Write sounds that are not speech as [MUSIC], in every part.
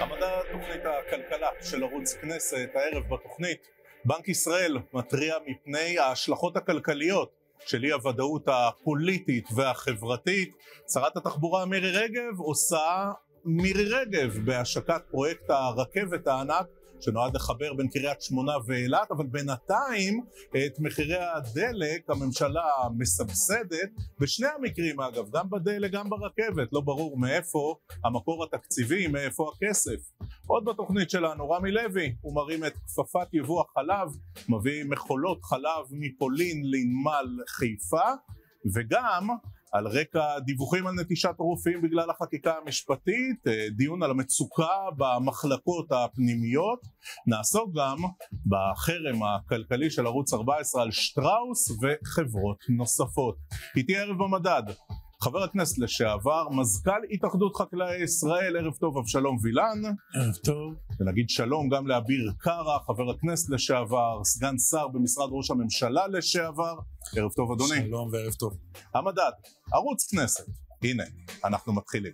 עמדה תוכנית הכלכלה של ערוץ כנסת הערב בתוכנית בנק ישראל מתריע מפני ההשלכות הכלכליות של אי הוודאות הפוליטית והחברתית שרת התחבורה מירי רגב עושה מירי רגב בהשקת פרויקט הרכבת הענק שנועד לחבר בין קריית שמונה ואילת, אבל בינתיים את מחירי הדלק הממשלה מסבסדת, בשני המקרים אגב, גם בדלק, גם ברכבת, לא ברור מאיפה המקור התקציבי, מאיפה הכסף. עוד בתוכנית שלנו, רמי לוי, הוא מרים את כפפת יבוא החלב, מביא מכולות חלב מפולין לנמל חיפה, וגם על רקע דיווחים על נטישת רופאים בגלל החקיקה המשפטית, אה, דיון על המצוקה במחלקות הפנימיות, נעסוק גם בחרם הכלכלי של ערוץ 14 על שטראוס וחברות נוספות. איתי ערב במדד, חבר הכנסת לשעבר, מזכ"ל התאחדות חקלאי ישראל, ערב טוב אבשלום וילן. ערב טוב. ונגיד שלום גם לאביר קארה, חבר הכנסת לשעבר, סגן שר במשרד ראש הממשלה לשעבר. ערב טוב אדוני. שלום וערב טוב. המדד, ערוץ כנסת. הנה, אנחנו מתחילים.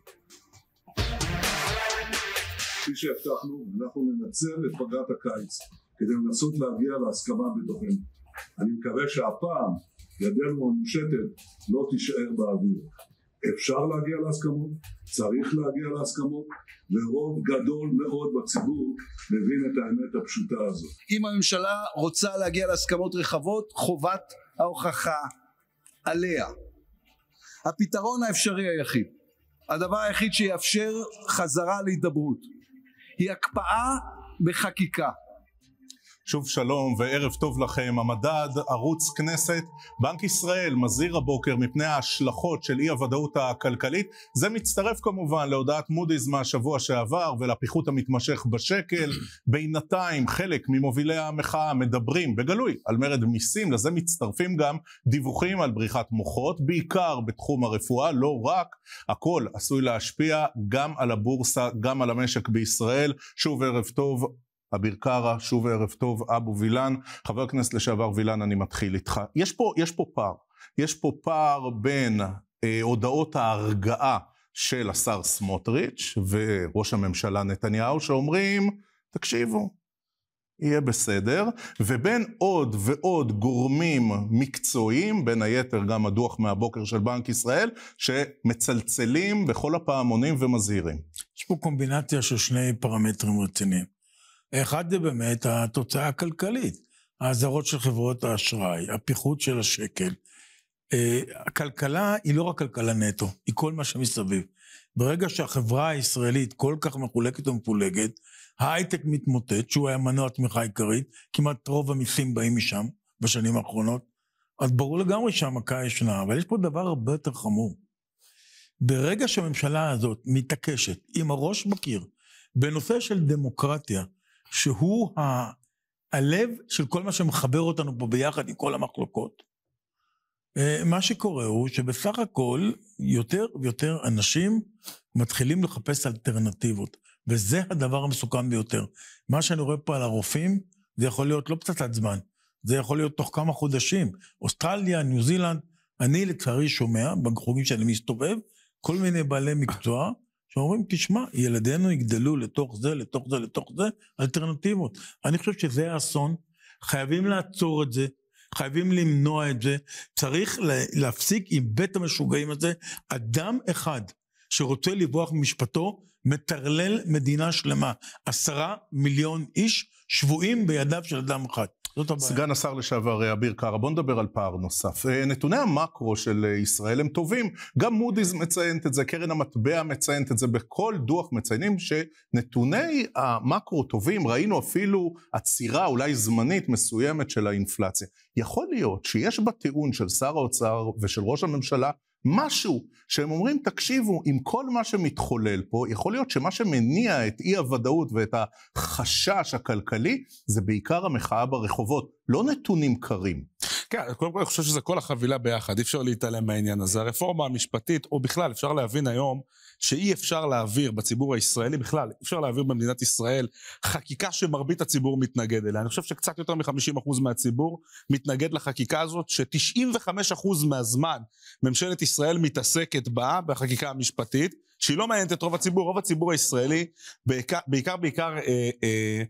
כפי שהבטחנו, אנחנו ננצל את פגרת הקיץ כדי לנסות להגיע להסכמה בתוכנו. אני מקווה שהפעם ידנו המושטת לא תישאר באוויר. אפשר להגיע להסכמות, צריך להגיע להסכמות, ורוב גדול מאוד בציבור מבין את האמת הפשוטה הזאת. אם הממשלה רוצה להגיע להסכמות רחבות, חובת ההוכחה עליה. הפתרון האפשרי היחיד, הדבר היחיד שיאפשר חזרה להידברות, היא הקפאה בחקיקה. שוב שלום וערב טוב לכם, המדד, ערוץ כנסת, בנק ישראל מזהיר הבוקר מפני ההשלכות של אי הוודאות הכלכלית, זה מצטרף כמובן להודעת מודי'ס מהשבוע שעבר ולפיחות המתמשך בשקל, [CLEARS THROAT] בינתיים חלק ממובילי המחאה מדברים בגלוי על מרד מיסים, לזה מצטרפים גם דיווחים על בריחת מוחות, בעיקר בתחום הרפואה, לא רק, הכל עשוי להשפיע גם על הבורסה, גם על המשק בישראל, שוב ערב טוב אביר קארה, שוב ערב טוב, אבו וילן, חבר הכנסת לשעבר וילן, אני מתחיל איתך. יש פה, יש פה פער. יש פה פער בין אה, הודעות ההרגעה של השר סמוטריץ' וראש הממשלה נתניהו, שאומרים, תקשיבו, יהיה בסדר, ובין עוד ועוד גורמים מקצועיים, בין היתר גם הדוח מהבוקר של בנק ישראל, שמצלצלים בכל הפעמונים ומזהירים. יש פה קומבינציה של שני פרמטרים רציניים. האחד זה באמת התוצאה הכלכלית, האזהרות של חברות האשראי, הפיחות של השקל. אה, הכלכלה היא לא רק כלכלה נטו, היא כל מה שמסביב. ברגע שהחברה הישראלית כל כך מחולקת ומפולגת, ההייטק מתמוטט, שהוא היה מנוע תמיכה עיקרית, כמעט רוב המיסים באים משם בשנים האחרונות, אז ברור לגמרי שהמכה ישנה, אבל יש פה דבר הרבה יותר חמור. ברגע שהממשלה הזאת מתעקשת עם הראש בקיר בנושא של דמוקרטיה, שהוא ה... הלב של כל מה שמחבר אותנו פה ביחד עם כל המחלוקות. אה, מה שקורה הוא שבסך הכל יותר ויותר אנשים מתחילים לחפש אלטרנטיבות, וזה הדבר המסוכן ביותר. מה שאני רואה פה על הרופאים, זה יכול להיות לא פצצת זמן, זה יכול להיות תוך כמה חודשים. אוסטרליה, ניו זילנד, אני לצערי שומע, בחוגים שאני מסתובב, כל מיני בעלי מקצוע שאומרים, תשמע, ילדינו יגדלו לתוך זה, לתוך זה, לתוך זה, אלטרנטיבות. אני חושב שזה האסון, חייבים לעצור את זה, חייבים למנוע את זה, צריך להפסיק עם בית המשוגעים הזה. אדם אחד שרוצה לברוח ממשפטו, מטרלל מדינה שלמה. עשרה מיליון איש שבויים בידיו של אדם אחד. זאת הבעיה. סגן השר לשעבר אה, אביר קארה, בוא נדבר על פער נוסף. אה, נתוני המקרו של אה, ישראל הם טובים, גם מודי'ס מציינת את זה, קרן המטבע מציינת את זה, בכל דוח מציינים שנתוני המקרו טובים, ראינו אפילו עצירה אולי זמנית מסוימת של האינפלציה. יכול להיות שיש בטיעון של שר האוצר ושל ראש הממשלה משהו שהם אומרים תקשיבו עם כל מה שמתחולל פה יכול להיות שמה שמניע את אי הוודאות ואת החשש הכלכלי זה בעיקר המחאה ברחובות לא נתונים קרים. כן, קודם כל אני חושב שזה כל החבילה ביחד, אי אפשר להתעלם מהעניין הזה. הרפורמה המשפטית, או בכלל, אפשר להבין היום שאי אפשר להעביר בציבור הישראלי, בכלל, אי אפשר להעביר במדינת ישראל חקיקה שמרבית הציבור מתנגד אליה. אני חושב שקצת יותר מ-50% מהציבור מתנגד לחקיקה הזאת, ש-95% מהזמן ממשלת ישראל מתעסקת בה, בחקיקה המשפטית. שהיא לא מעניינת את רוב הציבור, רוב הציבור הישראלי בעיקר בעיקר, אה, אה,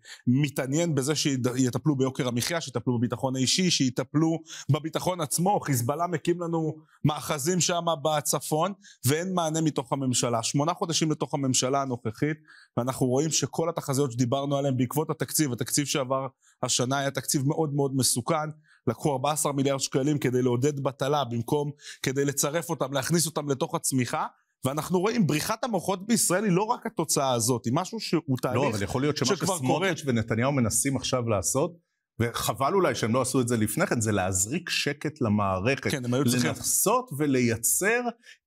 מתעניין בזה שיטפלו ביוקר המחיה, שיטפלו בביטחון האישי, שיטפלו בביטחון עצמו, חיזבאללה מקים לנו מאחזים שם בצפון, ואין מענה מתוך הממשלה. שמונה חודשים לתוך הממשלה הנוכחית, ואנחנו רואים שכל התחזיות שדיברנו עליהן בעקבות התקציב, התקציב שעבר השנה היה תקציב מאוד מאוד מסוכן, לקחו 14 מיליארד שקלים כדי לעודד בטלה במקום כדי לצרף אותם, להכניס אותם לתוך הצמיחה, ואנחנו רואים, בריחת המוחות בישראל היא לא רק התוצאה הזאת, היא משהו שהוא לא, תהליך שכבר קורה. לא, אבל יכול להיות שמה שסמוטריץ' ונתניהו מנסים עכשיו לעשות, וחבל אולי שהם לא עשו את זה לפני כן, זה להזריק שקט למערכת. כן, הם היו צריכים. לנסות ולייצר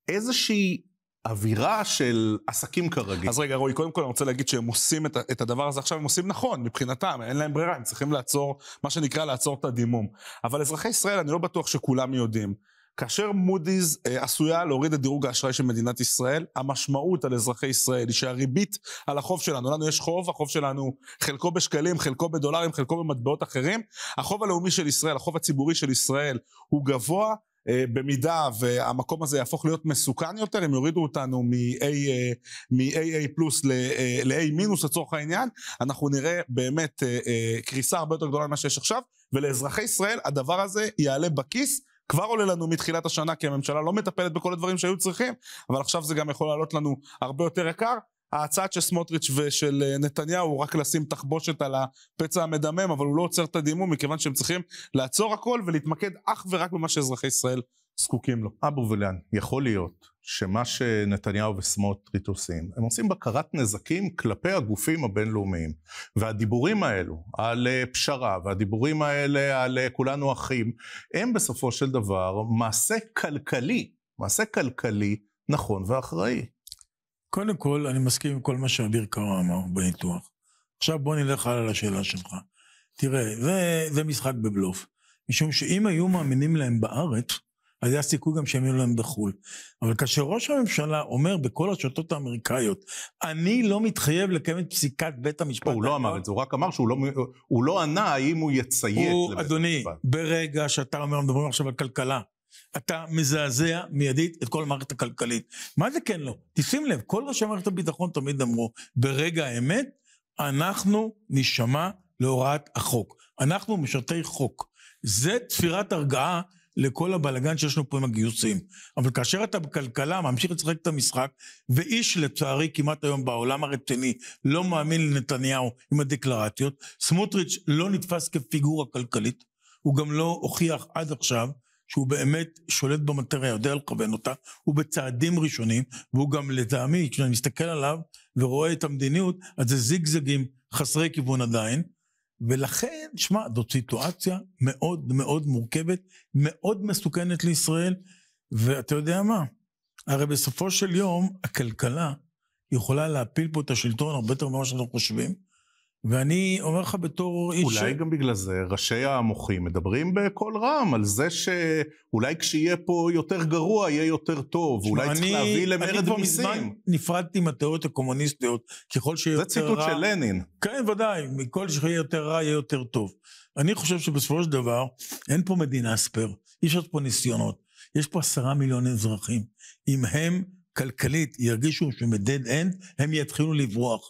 איזושהי אווירה של עסקים כרגיל. אז רגע, רועי, קודם כל אני רוצה להגיד שהם עושים את, את הדבר הזה עכשיו, הם עושים נכון, מבחינתם, אין להם ברירה, הם צריכים לעצור, מה שנקרא לעצור את הדימום. אבל אזרחי ישראל, אני לא בטוח שכולם יודעים. כאשר מודי'ס אה, עשויה להוריד את דירוג האשראי של מדינת ישראל, המשמעות על אזרחי ישראל היא שהריבית על החוב שלנו, לנו יש חוב, החוב שלנו חלקו בשקלים, חלקו בדולרים, חלקו במטבעות אחרים, החוב הלאומי של ישראל, החוב הציבורי של ישראל הוא גבוה, אה, במידה והמקום הזה יהפוך להיות מסוכן יותר, הם יורידו אותנו מ-AA אה, פלוס ל-A מינוס לצורך העניין, אנחנו נראה באמת קריסה הרבה יותר גדולה ממה שיש עכשיו, ולאזרחי ישראל הדבר הזה יעלה בכיס, כבר עולה לנו מתחילת השנה, כי הממשלה לא מטפלת בכל הדברים שהיו צריכים, אבל עכשיו זה גם יכול לעלות לנו הרבה יותר יקר. ההצעה של סמוטריץ' ושל אה, נתניהו הוא רק לשים תחבושת על הפצע המדמם, אבל הוא לא עוצר את הדימום, מכיוון שהם צריכים לעצור הכל ולהתמקד אך ורק במה שאזרחי ישראל זקוקים לו. אבו אבובליאן, יכול להיות שמה שנתניהו וסמוטריץ' עושים, הם עושים בקרת נזקים כלפי הגופים הבינלאומיים. והדיבורים האלו על אה, פשרה, והדיבורים האלה על אה, כולנו אחים, הם בסופו של דבר מעשה כלכלי, מעשה כלכלי נכון ואחראי. קודם כל, אני מסכים עם כל מה שאביר קרא אמר בניתוח. עכשיו בוא נלך הלאה לשאלה שלך. תראה, זה, זה משחק בבלוף. משום שאם היו מאמינים להם בארץ, אז היה סיכוי גם שהם יהיו להם בחו"ל. אבל כאשר ראש הממשלה אומר בכל השוטות האמריקאיות, אני לא מתחייב לקיים את פסיקת בית המשפט. הוא לא אמר את זה, הוא רק אמר שהוא לא, הוא לא ענה האם הוא יציית הוא, לבית המשפט. אדוני, המשפט. ברגע שאתה אומר, מדברים עכשיו על כלכלה, אתה מזעזע מיידית את כל המערכת הכלכלית. מה זה כן לא? תשים לב, כל ראשי מערכת הביטחון תמיד אמרו, ברגע האמת, אנחנו נשמע להוראת החוק. אנחנו משרתי חוק. זה תפירת הרגעה לכל הבלגן שיש לנו פה עם הגיוסים. אבל כאשר אתה בכלכלה, ממשיך לשחק את המשחק, ואיש לצערי כמעט היום בעולם הרציני לא מאמין לנתניהו עם הדקלרציות, סמוטריץ' לא נתפס כפיגורה כלכלית, הוא גם לא הוכיח עד עכשיו שהוא באמת שולט במטריה, יודע לכוון אותה, הוא בצעדים ראשונים, והוא גם לטעמי, כשאני מסתכל עליו ורואה את המדיניות, אז זה זיגזגים חסרי כיוון עדיין. ולכן, שמע, זאת סיטואציה מאוד מאוד מורכבת, מאוד מסוכנת לישראל, ואתה יודע מה? הרי בסופו של יום, הכלכלה יכולה להפיל פה את השלטון הרבה יותר ממה שאנחנו חושבים, ואני אומר לך בתור איש... אולי גם בגלל זה ראשי המוחים מדברים בקול רם על זה שאולי כשיהיה פה יותר גרוע יהיה יותר טוב, אולי אני, צריך להביא למרד מיסים. אני כבר מזמן נפרדתי מהתיאוריות הקומוניסטיות, ככל שיהיה יותר רע... זה ציטוט של לנין. כן, ודאי, מכל שיהיה יותר רע יהיה יותר טוב. אני חושב שבסופו של דבר אין פה מדינה ספייר, יש עוד פה ניסיונות. יש פה עשרה מיליון אזרחים. אם הם כלכלית ירגישו שמדד אין, הם יתחילו לברוח.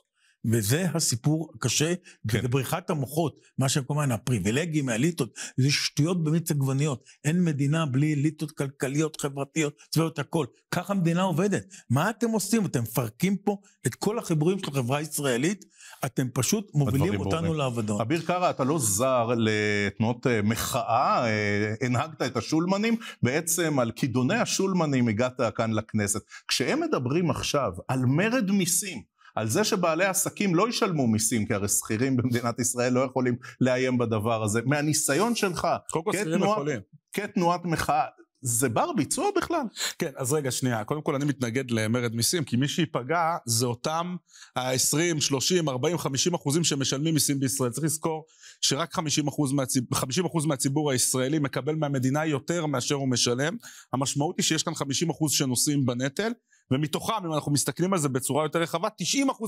וזה הסיפור הקשה, כן. וזה בריחת המוחות, מה שהם שכמובן הפריבילגים, האליטות, זה שטויות במיץ עגבניות. אין מדינה בלי אליטות כלכליות, חברתיות, צבאיות, הכל. ככה המדינה עובדת. מה אתם עושים? אתם מפרקים פה את כל החיבורים של החברה הישראלית, אתם פשוט מובילים אותנו לאבדון. אביר קארה, אתה לא זר לתנועות אה, מחאה, אה, הנהגת את השולמנים, בעצם על כידוני השולמנים הגעת כאן לכנסת. כשהם מדברים עכשיו על מרד מיסים, על זה שבעלי עסקים לא ישלמו מיסים, כי הרי שכירים במדינת ישראל לא יכולים לאיים בדבר הזה. מהניסיון שלך, קודם כתנועת מחאה, זה בר ביצוע בכלל? כן, אז רגע, שנייה. קודם כל אני מתנגד למרד מיסים, כי מי שייפגע זה אותם ה-20, 30, 40, 50 אחוזים שמשלמים מיסים בישראל. צריך לזכור שרק 50 אחוז, מהציב... 50 אחוז מהציבור הישראלי מקבל מהמדינה יותר מאשר הוא משלם. המשמעות היא שיש כאן 50 אחוז שנושאים בנטל, ומתוכם, אם אנחנו מסתכלים על זה בצורה יותר רחבה,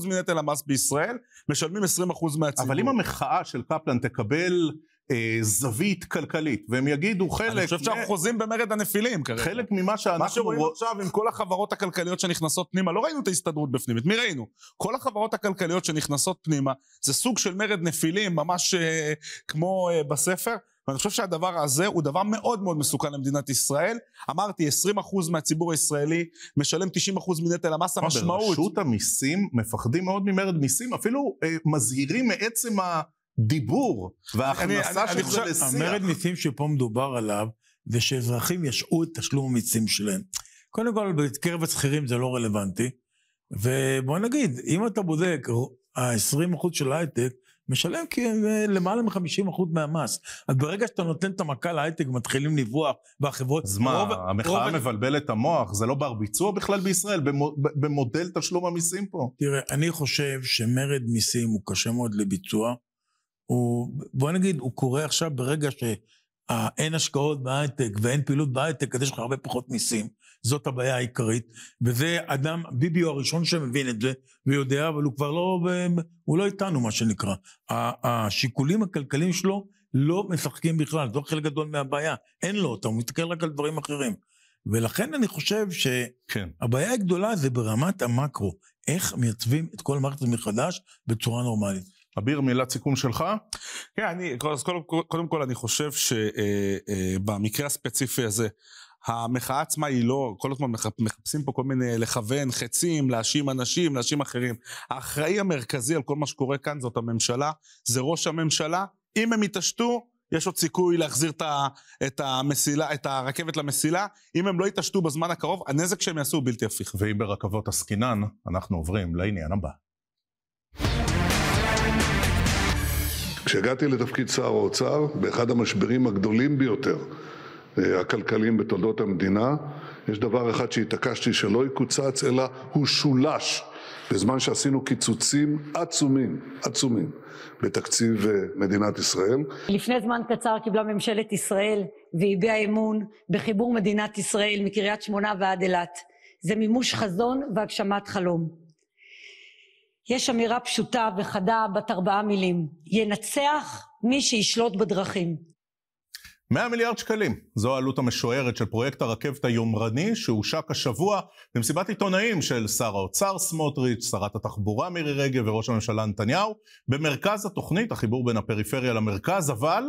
90% מנטל המס בישראל, משלמים 20% מהציבור. אבל אם המחאה של קפלן תקבל... אה, זווית כלכלית, והם יגידו חלק... אני חושב שאנחנו חוזים במרד הנפילים כרגע. חלק ממה שאנחנו... מה שרואים רוא... עכשיו עם כל החברות הכלכליות שנכנסות פנימה, לא ראינו את ההסתדרות בפנים, את מי ראינו? כל החברות הכלכליות שנכנסות פנימה, זה סוג של מרד נפילים, ממש אה, כמו אה, בספר, ואני חושב שהדבר הזה הוא דבר מאוד מאוד מסוכן למדינת ישראל. אמרתי, 20% מהציבור הישראלי משלם 90% מנטל המס, המשמעות... ברשות המיסים מפחדים מאוד ממרד מיסים, אפילו אה, מזהירים מעצם הדיבור וההכנסה של זה לשיח. המרד מיסים שפה מדובר עליו, זה שאזרחים ישעו את תשלום המיסים שלהם. קודם כל, בקרב השכירים זה לא רלוונטי, ובוא נגיד, אם אתה בודק, ה-20% של הייטק, משלם אה, למעלה מ-50% מהמס. אז ברגע שאתה נותן את המכה להייטק מתחילים לברוח, והחברות... אז מה, רוב, המחאה רוב... מבלבלת את המוח, זה לא בר ביצוע בכלל בישראל, במודל תשלום המיסים פה. תראה, אני חושב שמרד מיסים הוא קשה מאוד לביצוע. הוא, בוא נגיד, הוא קורה עכשיו ברגע שאין השקעות בהייטק ואין פעילות בהייטק, אז יש לך הרבה פחות מיסים. זאת הבעיה העיקרית, וזה אדם, ביבי הוא הראשון שמבין את זה ויודע, אבל הוא כבר לא, הוא לא איתנו מה שנקרא. השיקולים הכלכליים שלו לא משחקים בכלל, זה חלק גדול מהבעיה, אין לו אותה, הוא מסתכל רק על דברים אחרים. ולכן אני חושב שהבעיה כן. הגדולה זה ברמת המקרו, איך מייצבים את כל המערכת מחדש בצורה נורמלית. אביר, מילת סיכום שלך? כן, אני, אז קודם, קודם כל אני חושב שבמקרה אה, אה, הספציפי הזה, המחאה עצמה היא לא, כל הזמן מחפשים פה כל מיני לכוון, חצים, להאשים אנשים, להאשים אחרים. האחראי המרכזי על כל מה שקורה כאן זאת הממשלה, זה ראש הממשלה. אם הם יתעשתו, יש עוד סיכוי להחזיר את, המסילה, את הרכבת למסילה. אם הם לא יתעשתו בזמן הקרוב, הנזק שהם יעשו הוא בלתי הפיך. ואם ברכבות עסקינן, אנחנו עוברים לעניין הבא. כשהגעתי לתפקיד שר האוצר, באחד המשברים הגדולים ביותר אה, הכלכליים בתולדות המדינה, יש דבר אחד שהתעקשתי שלא יקוצץ, אלא הוא שולש בזמן שעשינו קיצוצים עצומים, עצומים, בתקציב אה, מדינת ישראל. לפני זמן קצר קיבלה ממשלת ישראל והביעה אמון בחיבור מדינת ישראל מקריית שמונה ועד אילת. זה מימוש חזון והגשמת חלום. יש אמירה פשוטה וחדה בת ארבעה מילים, ינצח מי שישלוט בדרכים. 100 מיליארד שקלים, זו העלות המשוערת של פרויקט הרכבת היומרני שהושק השבוע במסיבת עיתונאים של שר האוצר סמוטריץ', שרת התחבורה מירי רגב וראש הממשלה נתניהו. במרכז התוכנית, החיבור בין הפריפריה למרכז, אבל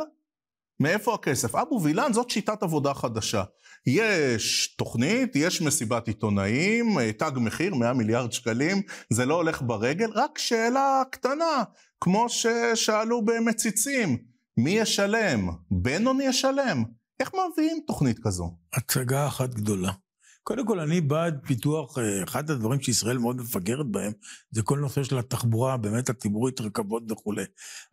מאיפה הכסף? אבו וילן זאת שיטת עבודה חדשה. יש תוכנית, יש מסיבת עיתונאים, תג מחיר 100 מיליארד שקלים, זה לא הולך ברגל, רק שאלה קטנה, כמו ששאלו במציצים. מי ישלם? בנון ישלם? איך מביאים תוכנית כזו? הצגה אחת גדולה. קודם כל, אני בעד פיתוח, אה, אחד הדברים שישראל מאוד מפגרת בהם, זה כל נושא של התחבורה, באמת הציבורית, רכבות וכולי.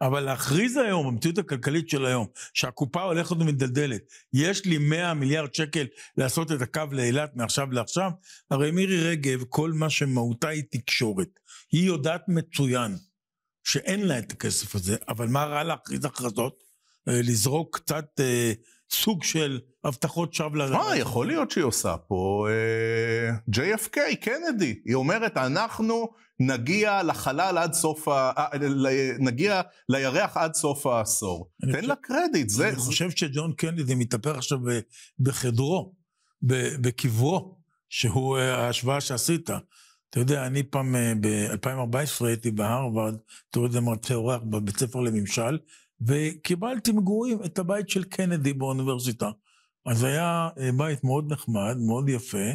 אבל להכריז היום, במציאות הכלכלית של היום, שהקופה הולכת ומדלדלת, יש לי 100 מיליארד שקל לעשות את הקו לאילת מעכשיו לעכשיו, הרי מירי רגב, כל מה שמהותה היא תקשורת. היא יודעת מצוין. שאין לה את הכסף הזה, אבל מה רע להכריז הכרזות? אה, לזרוק קצת אה, סוג של הבטחות שווא. מה, יכול להיות שהיא עושה פה אה, JFK, קנדי. היא אומרת, אנחנו נגיע לחלל עד סוף ה... אה, אה ל, נגיע לירח עד סוף העשור. תן חושב, לה קרדיט. זה, אני זה... חושב שג'ון קנדי מתאפר עכשיו בחדרו, בקברו, שהוא אה, ההשוואה שעשית. אתה יודע, אני פעם, אה, ב-2014 הייתי בהרווארד, תוריד למרצה אורח בבית ספר לממשל, וקיבלתי מגורים את הבית של קנדי באוניברסיטה. אז היה אה, בית מאוד נחמד, מאוד יפה,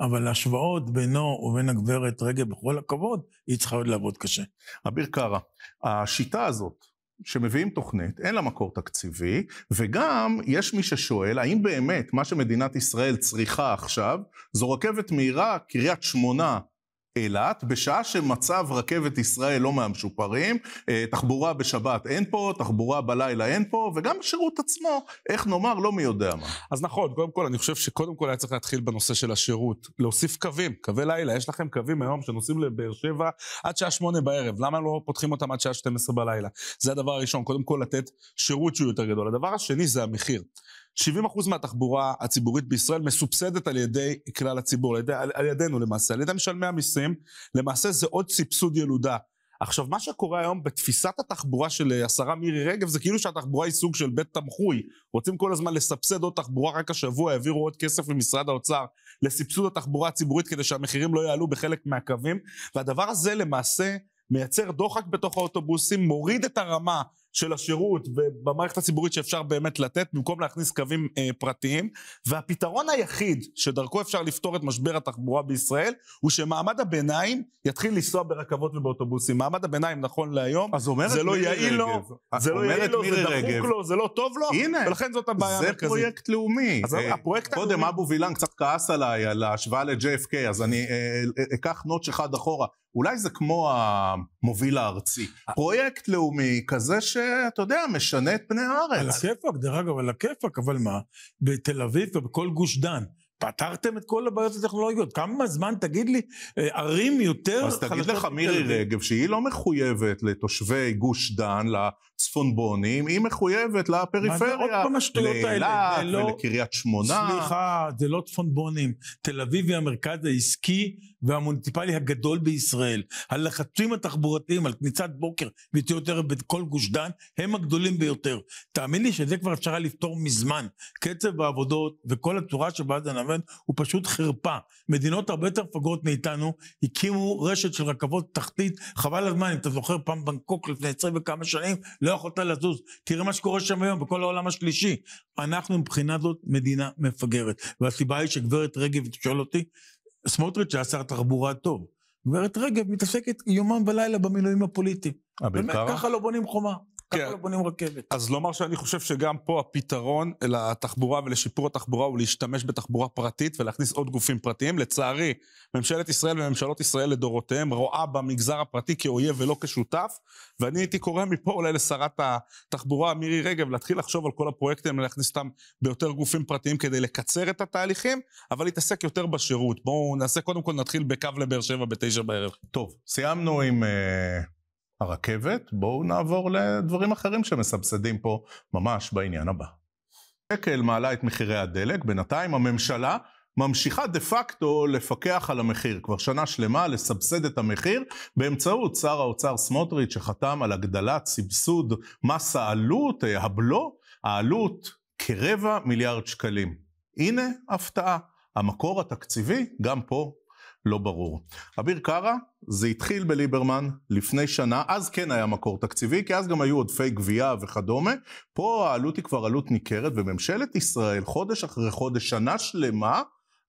אבל ההשוואות בינו ובין הגברת רגב, בכל הכבוד, היא צריכה עוד לעבוד קשה. אביר קארה, השיטה הזאת, שמביאים תוכנית, אין לה מקור תקציבי, וגם יש מי ששואל האם באמת מה שמדינת ישראל צריכה עכשיו זו רכבת מהירה, קריית שמונה, אילת, בשעה שמצב רכבת ישראל לא מהמשופרים, אה, תחבורה בשבת אין פה, תחבורה בלילה אין פה, וגם השירות עצמו, איך נאמר, לא מי יודע מה. אז נכון, קודם כל, אני חושב שקודם כל היה צריך להתחיל בנושא של השירות. להוסיף קווים, קווי לילה, יש לכם קווים היום שנוסעים לבאר שבע עד שעה שמונה בערב, למה לא פותחים אותם עד שעה 12 בלילה? זה הדבר הראשון, קודם כל לתת שירות שהוא יותר גדול. הדבר השני זה המחיר. 70% מהתחבורה הציבורית בישראל מסובסדת על ידי כלל הציבור, על, ידי, על, על ידינו למעשה, על ידי משלמי המיסים, למעשה זה עוד סבסוד ילודה. עכשיו מה שקורה היום בתפיסת התחבורה של אה, השרה מירי רגב זה כאילו שהתחבורה היא סוג של בית תמחוי רוצים כל הזמן לסבסד עוד תחבורה רק השבוע העבירו עוד כסף ממשרד האוצר לסבסוד התחבורה הציבורית כדי שהמחירים לא יעלו בחלק מהקווים והדבר הזה למעשה מייצר דוחק בתוך האוטובוסים מוריד את הרמה של השירות ובמערכת הציבורית שאפשר באמת לתת במקום להכניס קווים אה, פרטיים והפתרון היחיד שדרכו אפשר לפתור את משבר התחבורה בישראל הוא שמעמד הביניים יתחיל לנסוע ברכבות ובאוטובוסים מעמד הביניים נכון להיום לא זה לא יעיל לו זה לא יעיל לו זה דחוק לו זה לא טוב לו הנה, ולכן זאת הבעיה המרכזית זה פרויקט לאומי אז אה, הפרויקט קודם הלאומי... אבו וילן קצת כעס עליי על ההשוואה ל-JFK אז אני אה, אה, אקח נוטש אחד אחורה אולי זה כמו ה... המוביל הארצי. פרויקט לאומי כזה שאתה יודע, משנה את פני הארץ. על הכיפאק, דרך אגב, על הכיפאק, אבל מה? בתל אביב ובכל גוש דן. פתרתם את כל הבעיות הטכנולוגיות, כמה זמן תגיד לי, אה, ערים יותר חלשות... אז תגיד לך מירי רגב שהיא לא מחויבת לתושבי גוש דן, צפונבונים, היא מחויבת לפריפריה, לאילת לא- ולקריית שמונה. סליחה, זה לא צפונבונים. תל אביב היא המרכז העסקי והמוניציפלי הגדול בישראל. הלחצים התחבורתיים על כניסת בוקר ויציאות ערב בכל גוש דן הם הגדולים ביותר. תאמין לי שזה כבר אפשר היה לפתור מזמן. קצב העבודות וכל הצורה שבה זה נאמן הוא פשוט חרפה. מדינות הרבה יותר מפגרות מאיתנו הקימו רשת של רכבות תחתית, חבל הזמן, אם אתה זוכר פעם בנקוק לפני 20 וכמה שנים, לא יכולת לזוז. תראה מה שקורה שם היום בכל העולם השלישי. אנחנו מבחינה זאת מדינה מפגרת. והסיבה היא שגברת רגב תשאל אותי, סמוטריץ' היה שר תחבורה טוב. גברת רגב מתעסקת יומם ולילה במילואים הפוליטיים. אה, באמת, ככה לא בונים חומה. כן. ככה לא בונים רכבת. אז לומר שאני חושב שגם פה הפתרון לתחבורה ולשיפור התחבורה הוא להשתמש בתחבורה פרטית ולהכניס עוד גופים פרטיים. לצערי, ממשלת ישראל וממשלות ישראל לדורותיהם רואה במגזר הפרטי כאויב ולא כשותף, ואני הייתי קורא מפה אולי לשרת התחבורה מירי רגב להתחיל לחשוב על כל הפרויקטים ולהכניס אותם ביותר גופים פרטיים כדי לקצר את התהליכים, אבל להתעסק יותר בשירות. בואו נעשה קודם כל נתחיל בקו לבאר שבע בתשע בערב. טוב, סיימנו עם... Uh... הרכבת, בואו נעבור לדברים אחרים שמסבסדים פה ממש בעניין הבא. שקל מעלה את מחירי הדלק, בינתיים הממשלה ממשיכה דה פקטו לפקח על המחיר, כבר שנה שלמה לסבסד את המחיר באמצעות שר האוצר סמוטריץ' שחתם על הגדלת סבסוד מס העלות, אה, הבלו, העלות כרבע מיליארד שקלים. הנה הפתעה, המקור התקציבי גם פה לא ברור. אביר קארה, זה התחיל בליברמן לפני שנה, אז כן היה מקור תקציבי, כי אז גם היו עודפי גבייה וכדומה. פה העלות היא כבר עלות ניכרת, וממשלת ישראל, חודש אחרי חודש, שנה שלמה,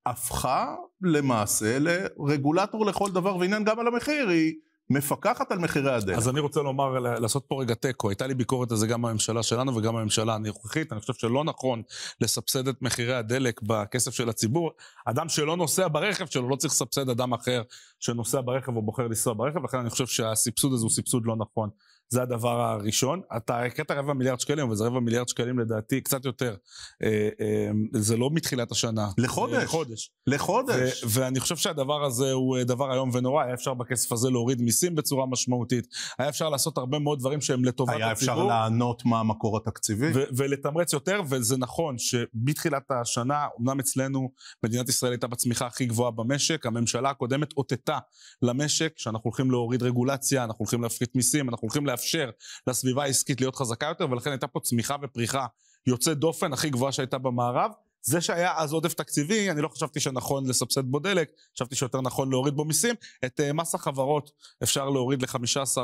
הפכה למעשה לרגולטור לכל דבר ועניין גם על המחיר. היא מפקחת על מחירי הדלק. אז אני רוצה לומר, לעשות פה רגע תיקו, הייתה לי ביקורת על זה גם בממשלה שלנו וגם בממשלה הנוכחית, אני חושב שלא נכון לסבסד את מחירי הדלק בכסף של הציבור. אדם שלא נוסע ברכב שלו לא צריך לסבסד אדם אחר שנוסע ברכב או בוחר לנסוע ברכב, לכן אני חושב שהסבסוד הזה הוא סבסוד לא נכון. זה הדבר הראשון. אתה הקטע רבע מיליארד שקלים, אבל זה רבע מיליארד שקלים לדעתי, קצת יותר. אה, אה, זה לא מתחילת השנה. לחודש. לחודש. לחודש. ו- ואני חושב שהדבר הזה הוא אה, דבר איום ונורא, היה אפשר בכסף הזה להוריד מיסים בצורה משמעותית, היה אפשר לעשות הרבה מאוד דברים שהם לטובת היה הציבור. היה אפשר לענות מה המקור התקציבי. ו- ולתמרץ יותר, וזה נכון שמתחילת השנה, אמנם אצלנו מדינת ישראל הייתה בצמיחה הכי גבוהה במשק, הממשלה הקודמת אותתה למשק שאנחנו הולכים להוריד רגולציה, אנחנו הולכים להפחית מיסים, אנחנו הולכים להפחית... לאפשר לסביבה העסקית להיות חזקה יותר, ולכן הייתה פה צמיחה ופריחה יוצאת דופן הכי גבוהה שהייתה במערב. זה שהיה אז עודף תקציבי, אני לא חשבתי שנכון לסבסד בו דלק, חשבתי שיותר נכון להוריד בו מיסים. את uh, מס החברות אפשר להוריד ל-15%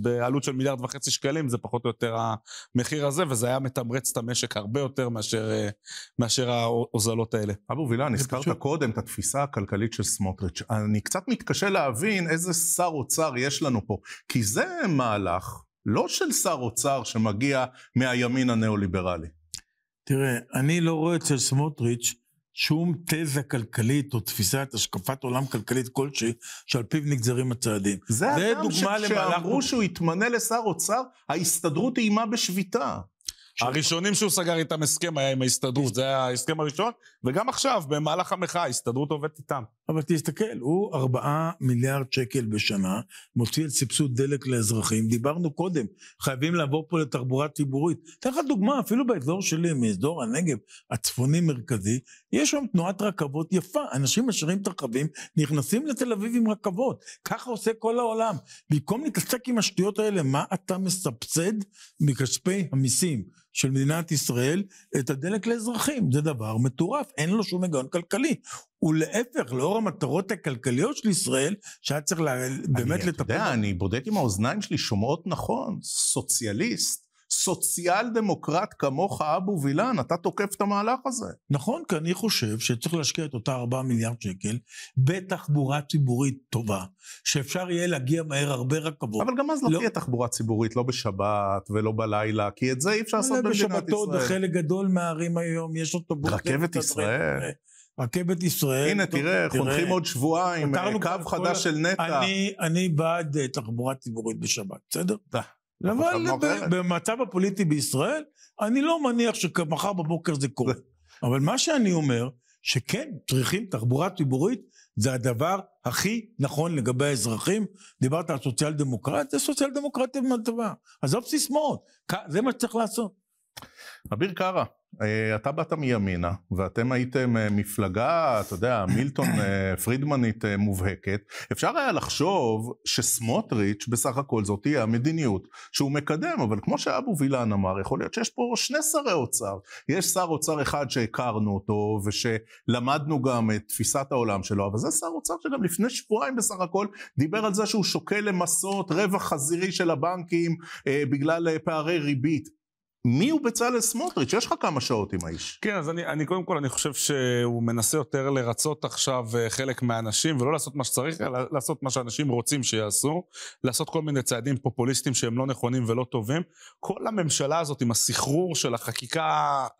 בעלות של מיליארד וחצי שקלים, זה פחות או יותר המחיר הזה, וזה היה מתמרץ את המשק הרבה יותר מאשר, אה, מאשר ההוזלות האלה. אבו וילן, הזכרת פשוט... קודם את התפיסה הכלכלית של סמוטריץ'. אני קצת מתקשה להבין איזה שר אוצר יש לנו פה, כי זה מהלך לא של שר אוצר שמגיע מהימין הניאו-ליברלי. תראה, אני לא רואה אצל סמוטריץ' שום תזה כלכלית או תפיסת השקפת עולם כלכלית כלשהי שעל פיו נגזרים הצעדים. זה, זה אדם שכשאמרו שהוא יתמנה לשר אוצר, ההסתדרות איימה בשביתה. הראשונים שהוא סגר איתם הסכם היה עם ההסתדרות, זה היה ההסכם הראשון, וגם עכשיו, במהלך המחאה, ההסתדרות עובדת איתם. אבל תסתכל, הוא 4 מיליארד שקל בשנה, מוציא את סבסוד דלק לאזרחים, דיברנו קודם, חייבים לעבור פה לתחבורה ציבורית. אתן לך דוגמה, אפילו באזור שלי, מאזור הנגב הצפוני-מרכזי, יש שם תנועת רכבות יפה, אנשים משאירים את הרכבים, נכנסים לתל אביב עם רכבות, ככה עושה כל העולם. במקום להתעסק עם השטויות האלה, מה אתה מסבסד מכספי המיסים? של מדינת ישראל את הדלק לאזרחים. זה דבר מטורף, אין לו שום היגיון כלכלי. ולהפך, לאור המטרות הכלכליות של ישראל, שהיה צריך לה, באמת לטפל. אתה יודע, אני בודק עם האוזניים שלי, שומעות נכון, סוציאליסט. סוציאל דמוקרט כמוך אבו וילן, אתה תוקף את המהלך הזה. נכון, כי אני חושב שצריך להשקיע את אותה 4 מיליארד שקל בתחבורה ציבורית טובה, שאפשר יהיה להגיע מהר הרבה רכבות. אבל גם אז לא, לא תהיה תחבורה ציבורית, לא בשבת ולא בלילה, כי את זה אי אפשר לעשות במדינת ישראל. בשבתות בחלק גדול מהערים היום יש אוטובוס. רכבת ישראל. רכבת ישראל. הנה, תראה, חונכים עוד שבועיים, קו חדש של נטע. אני, אני בעד אה, תחבורה ציבורית בשבת, בסדר? אבל במצב הפוליטי בישראל, אני לא מניח שמחר בבוקר זה קורה. [LAUGHS] אבל מה שאני אומר, שכן צריכים תחבורה ציבורית, זה הדבר הכי נכון לגבי האזרחים. דיברת על סוציאל דמוקרטיה, סוציאל דמוקרטיה במצבה. עזוב סיסמאות, זה מה שצריך לעשות. אביר קארה, אה, אתה באת מימינה, ואתם הייתם אה, מפלגה, אתה יודע, מילטון אה, פרידמנית מובהקת. אפשר היה לחשוב שסמוטריץ' בסך הכל זאת תהיה המדיניות שהוא מקדם, אבל כמו שאבו וילן אמר, יכול להיות שיש פה שני שרי אוצר. יש שר אוצר אחד שהכרנו אותו, ושלמדנו גם את תפיסת העולם שלו, אבל זה שר אוצר שגם לפני שבועיים בסך הכל דיבר על זה שהוא שוקל למסות רווח חזירי של הבנקים אה, בגלל פערי ריבית. מי הוא בצלאל סמוטריץ'? יש לך כמה שעות עם האיש. כן, אז אני, אני קודם כל, אני חושב שהוא מנסה יותר לרצות עכשיו אה, חלק מהאנשים, ולא לעשות מה שצריך, אלא לעשות מה שאנשים רוצים שיעשו, לעשות כל מיני צעדים פופוליסטיים שהם לא נכונים ולא טובים. כל הממשלה הזאת עם הסחרור של החקיקה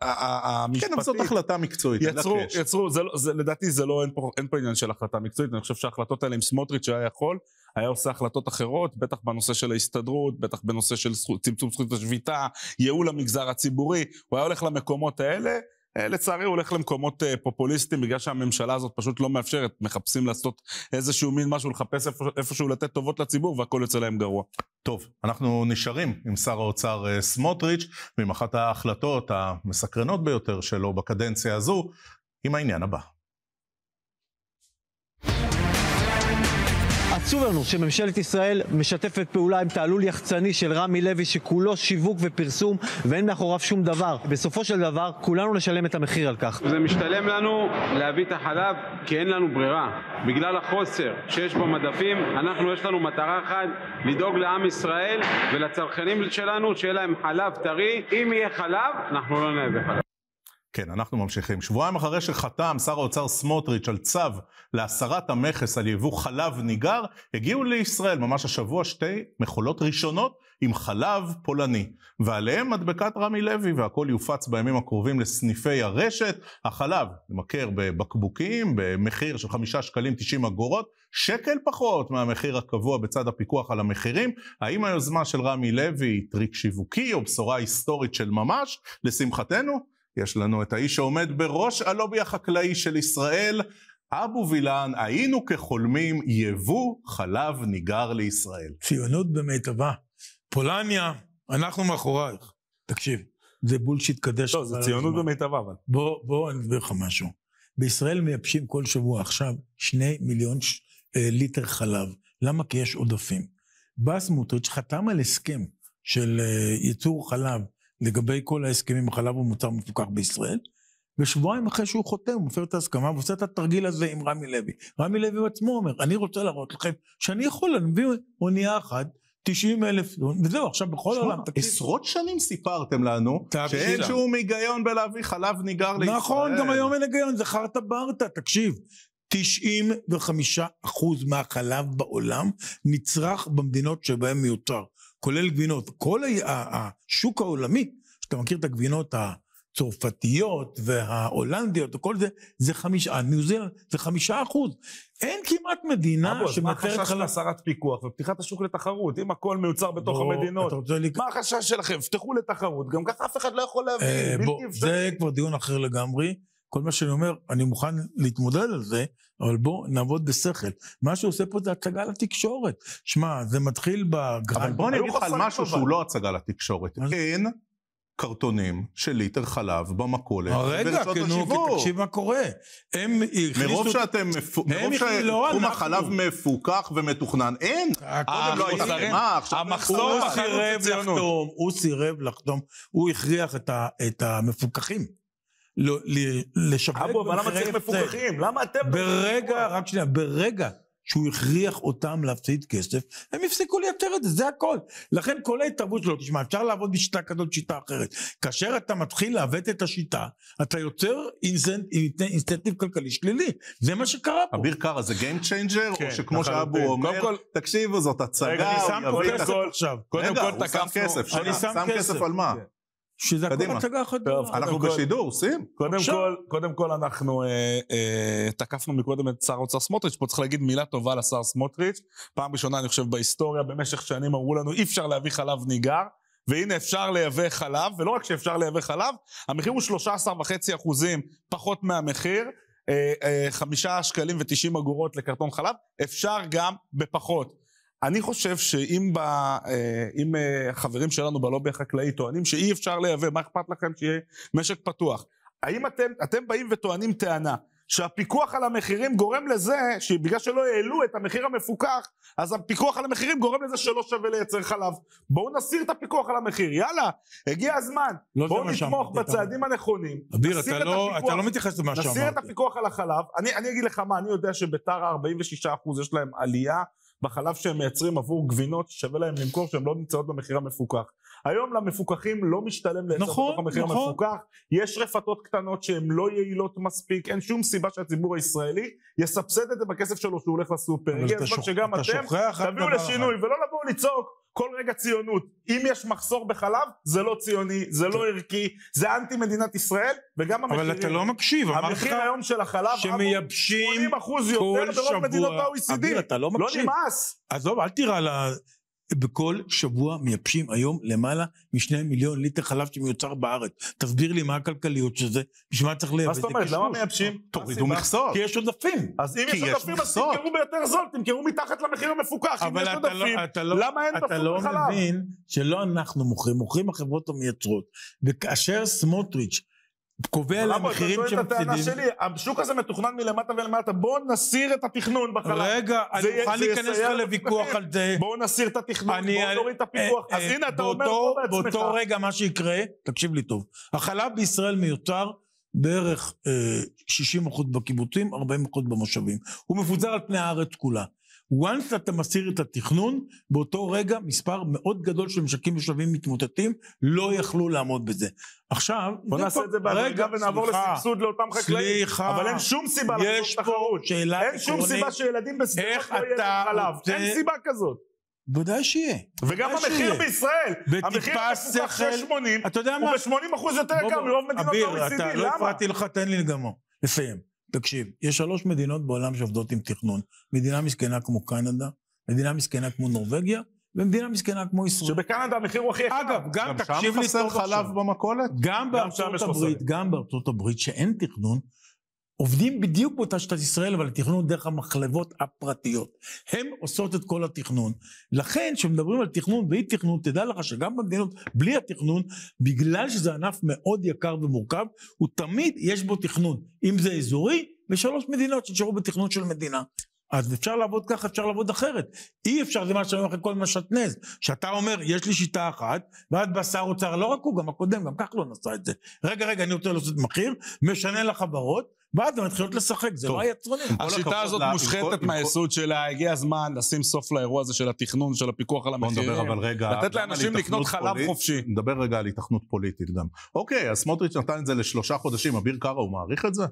המשפטית... כן, אבל זאת החלטה מקצועית. יצרו, יצרו, זה, לא, זה, לדעתי זה לא, אין פה, אין פה עניין של החלטה מקצועית, אני חושב שההחלטות האלה עם סמוטריץ' היה יכול, היה עושה החלטות אחרות, בטח בנושא של ההסתדרות, בטח בנושא של צמצום זכות השביתה, ייעול המגזר הציבורי, הוא היה הולך למקומות האלה. אה, לצערי הוא הולך למקומות אה, פופוליסטיים בגלל שהממשלה הזאת פשוט לא מאפשרת, מחפשים לעשות איזשהו מין משהו, לחפש איפשהו לתת טובות לציבור והכל יוצא להם גרוע. טוב, אנחנו נשארים עם שר האוצר אה, סמוטריץ' ועם אחת ההחלטות המסקרנות ביותר שלו בקדנציה הזו, עם העניין הבא. עצוב לנו שממשלת ישראל משתפת פעולה עם תעלול יחצני של רמי לוי שכולו שיווק ופרסום ואין מאחוריו שום דבר. בסופו של דבר כולנו נשלם את המחיר על כך. זה משתלם לנו להביא את החלב כי אין לנו ברירה. בגלל החוסר שיש במדפים, אנחנו יש לנו מטרה אחת, לדאוג לעם ישראל ולצרכנים שלנו שיהיה להם חלב טרי. אם יהיה חלב, אנחנו לא נייבא חלב. כן, אנחנו ממשיכים. שבועיים אחרי שחתם שר האוצר סמוטריץ' על צו להסרת המכס על יבוא חלב ניגר, הגיעו לישראל ממש השבוע שתי מכולות ראשונות עם חלב פולני, ועליהם מדבקת רמי לוי, והכל יופץ בימים הקרובים לסניפי הרשת. החלב ימכר בבקבוקים, במחיר של חמישה שקלים תשעים אגורות, שקל פחות מהמחיר הקבוע בצד הפיקוח על המחירים. האם היוזמה של רמי לוי היא טריק שיווקי או בשורה היסטורית של ממש? לשמחתנו, יש לנו את האיש שעומד בראש הלובי החקלאי של ישראל, אבו וילן, היינו כחולמים, יבוא חלב ניגר לישראל. ציונות במיטבה. פולניה, אנחנו מאחורייך. תקשיב, זה בולשיט קדש. לא, זה ציונות במיטבה, אבל. בוא, בוא אני אסביר לך משהו. בישראל מייבשים כל שבוע עכשיו שני מיליון ש... אה, ליטר חלב. למה? כי יש עודפים. בא סמוטריץ' חתם על הסכם של אה, ייצור חלב לגבי כל ההסכמים עם חלב ומוצר מפוקח בישראל, ושבועיים אחרי שהוא חותם הוא מפר את ההסכמה ועושה את התרגיל הזה עם רמי לוי. רמי לוי עצמו אומר, אני רוצה להראות לכם שאני יכול, אני מביא אונייה אחת 90 אלף וזהו, עכשיו בכל שמה, העולם, תקשיב. עשרות שנים סיפרתם לנו שאין שם. שום היגיון בלהביא חלב ניגר נכון, לישראל. נכון, גם היום אין היגיון, זה חרטה ברטה, תקשיב. 95% מהחלב בעולם נצרך במדינות שבהן מיותר. כולל גבינות. כל השוק העולמי, שאתה מכיר את הגבינות הצרפתיות וההולנדיות וכל זה, זה חמישה, ניו זילנד זה חמישה אחוז. אין כמעט מדינה שמתארת חלב. מה החשש של הסרת פיקוח ופתיחת השוק לתחרות? אם הכל מיוצר בתוך בוא, המדינות, לק... מה החשש שלכם? פתחו לתחרות, גם ככה אף אחד לא יכול להבין, אה, בלתי אפשרי. זה כבר דיון אחר לגמרי. כל מה שאני אומר, אני מוכן להתמודד על זה, אבל בוא נעבוד בשכל. מה שהוא עושה פה זה הצגה לתקשורת. שמע, זה מתחיל בגרנד... אבל בוא אני אגיד לך על משהו שהוא לא הצגה לתקשורת. אין קרטונים של ליטר חלב במכולת. רגע, כנו, כי תקשיב מה קורה. הם הכניסו... מרוב שאתם... מרוב שתחום לא, החלב מפוקח ומתוכנן, אין. אה, לא המחסור סירב לחתום, הוא סירב לחתום, הוא הכריח את המפוקחים. לא, לשווק אבו, אבל למה צריך מפוקחים? למה אתם... לא ברגע, רק שנייה, ברגע שהוא הכריח אותם להפסיד כסף, הם הפסיקו לייצר את זה, זה הכל. לכן כל ההתערבות שלו, תשמע, אפשר לעבוד בשיטה כזאת, שיטה אחרת. כאשר אתה מתחיל לעוות את השיטה, אתה יוצר אינסטנטיב כלכלי שלילי. זה מה שקרה פה. אביר קארה זה Game Changer, או כן, שכמו שאבו אומר, תקשיבו, זאת הצגה. הוא יביא את הכל עכשיו. קודם כל, אתה שם כסף. שם כסף על מה? כן. שזה הכל הצגה אחת גדולה. אנחנו בשידור, עושים. קודם כל, קודם כל אנחנו אה, אה, תקפנו מקודם את שר האוצר סמוטריץ', פה צריך להגיד מילה טובה לשר סמוטריץ'. פעם ראשונה, אני חושב, בהיסטוריה, במשך שנים אמרו לנו, אי אפשר להביא חלב ניגר. והנה אפשר לייבא חלב, ולא רק שאפשר לייבא חלב, המחיר הוא 13.5 אחוזים פחות מהמחיר, אה, חמישה שקלים ותשעים אגורות לקרטון חלב, אפשר גם בפחות. אני חושב שאם ב, אה, אם אה, חברים שלנו בלובי החקלאי טוענים שאי אפשר לייבא, מה אכפת לכם שיהיה משק פתוח? האם אתם, אתם באים וטוענים טענה שהפיקוח על המחירים גורם לזה שבגלל שלא העלו את המחיר המפוקח אז הפיקוח על המחירים גורם לזה שלא שווה לייצר חלב בואו נסיר את הפיקוח על המחיר יאללה הגיע הזמן לא בואו נתמוך בצעדים הנכונים אביר אתה, את לא, הפיקוח, אתה לא מתייחס למה שאמרתי נסיר את הפיקוח על החלב אני, אני אגיד לך מה אני יודע שביתר ה 46% יש להם עלייה בחלב שהם מייצרים עבור גבינות ששווה להם למכור שהן לא נמצאות במחיר המפוקח. היום למפוקחים לא משתלם לייצר נכון, בתוך המחיר נכון. המפוקח, יש רפתות קטנות שהן לא יעילות מספיק, אין שום סיבה שהציבור הישראלי יסבסד את זה בכסף שלו שהוא הולך לסופר. הגיע הזמן שגם אתם תביאו לשינוי ולא לבואו לצעוק כל רגע ציונות. אם יש מחסור בחלב, זה לא ציוני, זה לא ערכי, זה אנטי מדינת ישראל, וגם המחירים... אבל אתה לא מקשיב, אמרת המחיר היום של החלב, שמייבשים כל שבוע. 80% יותר ברוב מדינות ה-OECD. לא, לא נמאס. עזוב, אל תירא ל... בכל שבוע מייבשים היום למעלה משני מיליון ליטר חלב שמיוצר בארץ. תסביר לי מה הכלכליות של זה, בשביל מה צריך לייבש? מה זאת אומרת, למה מייבשים? תורידו מכסות. כי יש עודפים. אז אם יש עודפים אז תמכרו ביותר זול, תמכרו מתחת למחיר המפוקח. אם יש לא- עודפים, לא- למה אין דפוק לא בחלב? אתה לא מבין שלא אנחנו מוכרים, מוכרים החברות המייצרות. וכאשר סמוטריץ' קובע להם מחירים שמפסידים. אתה שואל את השוק הזה מתוכנן מלמטה ולמטה, בואו נסיר את התכנון בחלל. רגע, אני מוכן להיכנס לך לוויכוח על זה. בואו נסיר את התכנון, בואו נוריד את הפיקוח. אה, אז הנה, אתה אומר פה בעצמך. באותו רגע מה שיקרה, תקשיב לי טוב, החלב בישראל מיותר בערך 60% אה, בקיבוצים, 40% במושבים. הוא מפוזר על פני הארץ כולה. once אתה מסיר את התכנון, באותו רגע מספר מאוד גדול של משקים יושבים מתמוטטים, לא יכלו לעמוד בזה. עכשיו, בוא נעשה פה, את זה בהדרגה ונעבור סליחה, לסבסוד לאותם חקלאים. סליחה. אבל אין שום סיבה יש פה תחרות. שאלה אין שום סיבה שילדים בשדרות לא יהיה חלב. רוצה... אין סיבה כזאת. בוודאי שיהיה. וגם המחיר שיהיה. בישראל, המחיר מפוקח 680, הוא ב-80% יותר יקר מרוב מדינות ה-OECD, למה? אביר, אתה לא הפרעתי לך, תן לי לגמור, לסיים. תקשיב, יש שלוש מדינות בעולם שעובדות עם תכנון. מדינה מסכנה כמו קנדה, מדינה מסכנה כמו נורבגיה, ומדינה מסכנה כמו ישראל. שבקנדה המחיר הוא הכי יקר. אגב, גם, גם תקשיב לי טוב עכשיו. גם שם חסר חלב במכולת? גם גם בארצות הברית, גם בארצות הברית שאין תכנון, עובדים בדיוק באותה שיטת ישראל, אבל התכנון דרך המחלבות הפרטיות. הן עושות את כל התכנון. לכן, כשמדברים על תכנון ואי תכנון, תדע לך שגם במדינות בלי התכנון, בגלל שזה ענף מאוד יקר ומורכב, הוא תמיד יש בו תכנון. אם זה אזורי, ושלוש מדינות שנשארו בתכנון של מדינה. אז אפשר לעבוד ככה, אפשר לעבוד אחרת. אי אפשר, זה מה שאני אומר לכם כל מה משטנז, שאתה אומר, יש לי שיטה אחת, ואז בא שר אוצר, לא רק הוא, גם הקודם, גם כחלון עשה את זה. רגע, רגע, אני רוצה לעשות מחיר, משנה לחברות, ואז הן מתחילות לשחק, זה לא היצרנים. השיטה הזאת מושחתת מהיסוד שלה, הגיע הזמן לשים סוף לאירוע הזה של התכנון, של הפיקוח על המחירים. לתת לאנשים לקנות חלב חופשי. נדבר רגע על התכנות פוליטית גם. אוקיי, אז סמוטריץ' נתן את זה לשלושה חודשים, אביר קארה הוא מעריך את זה?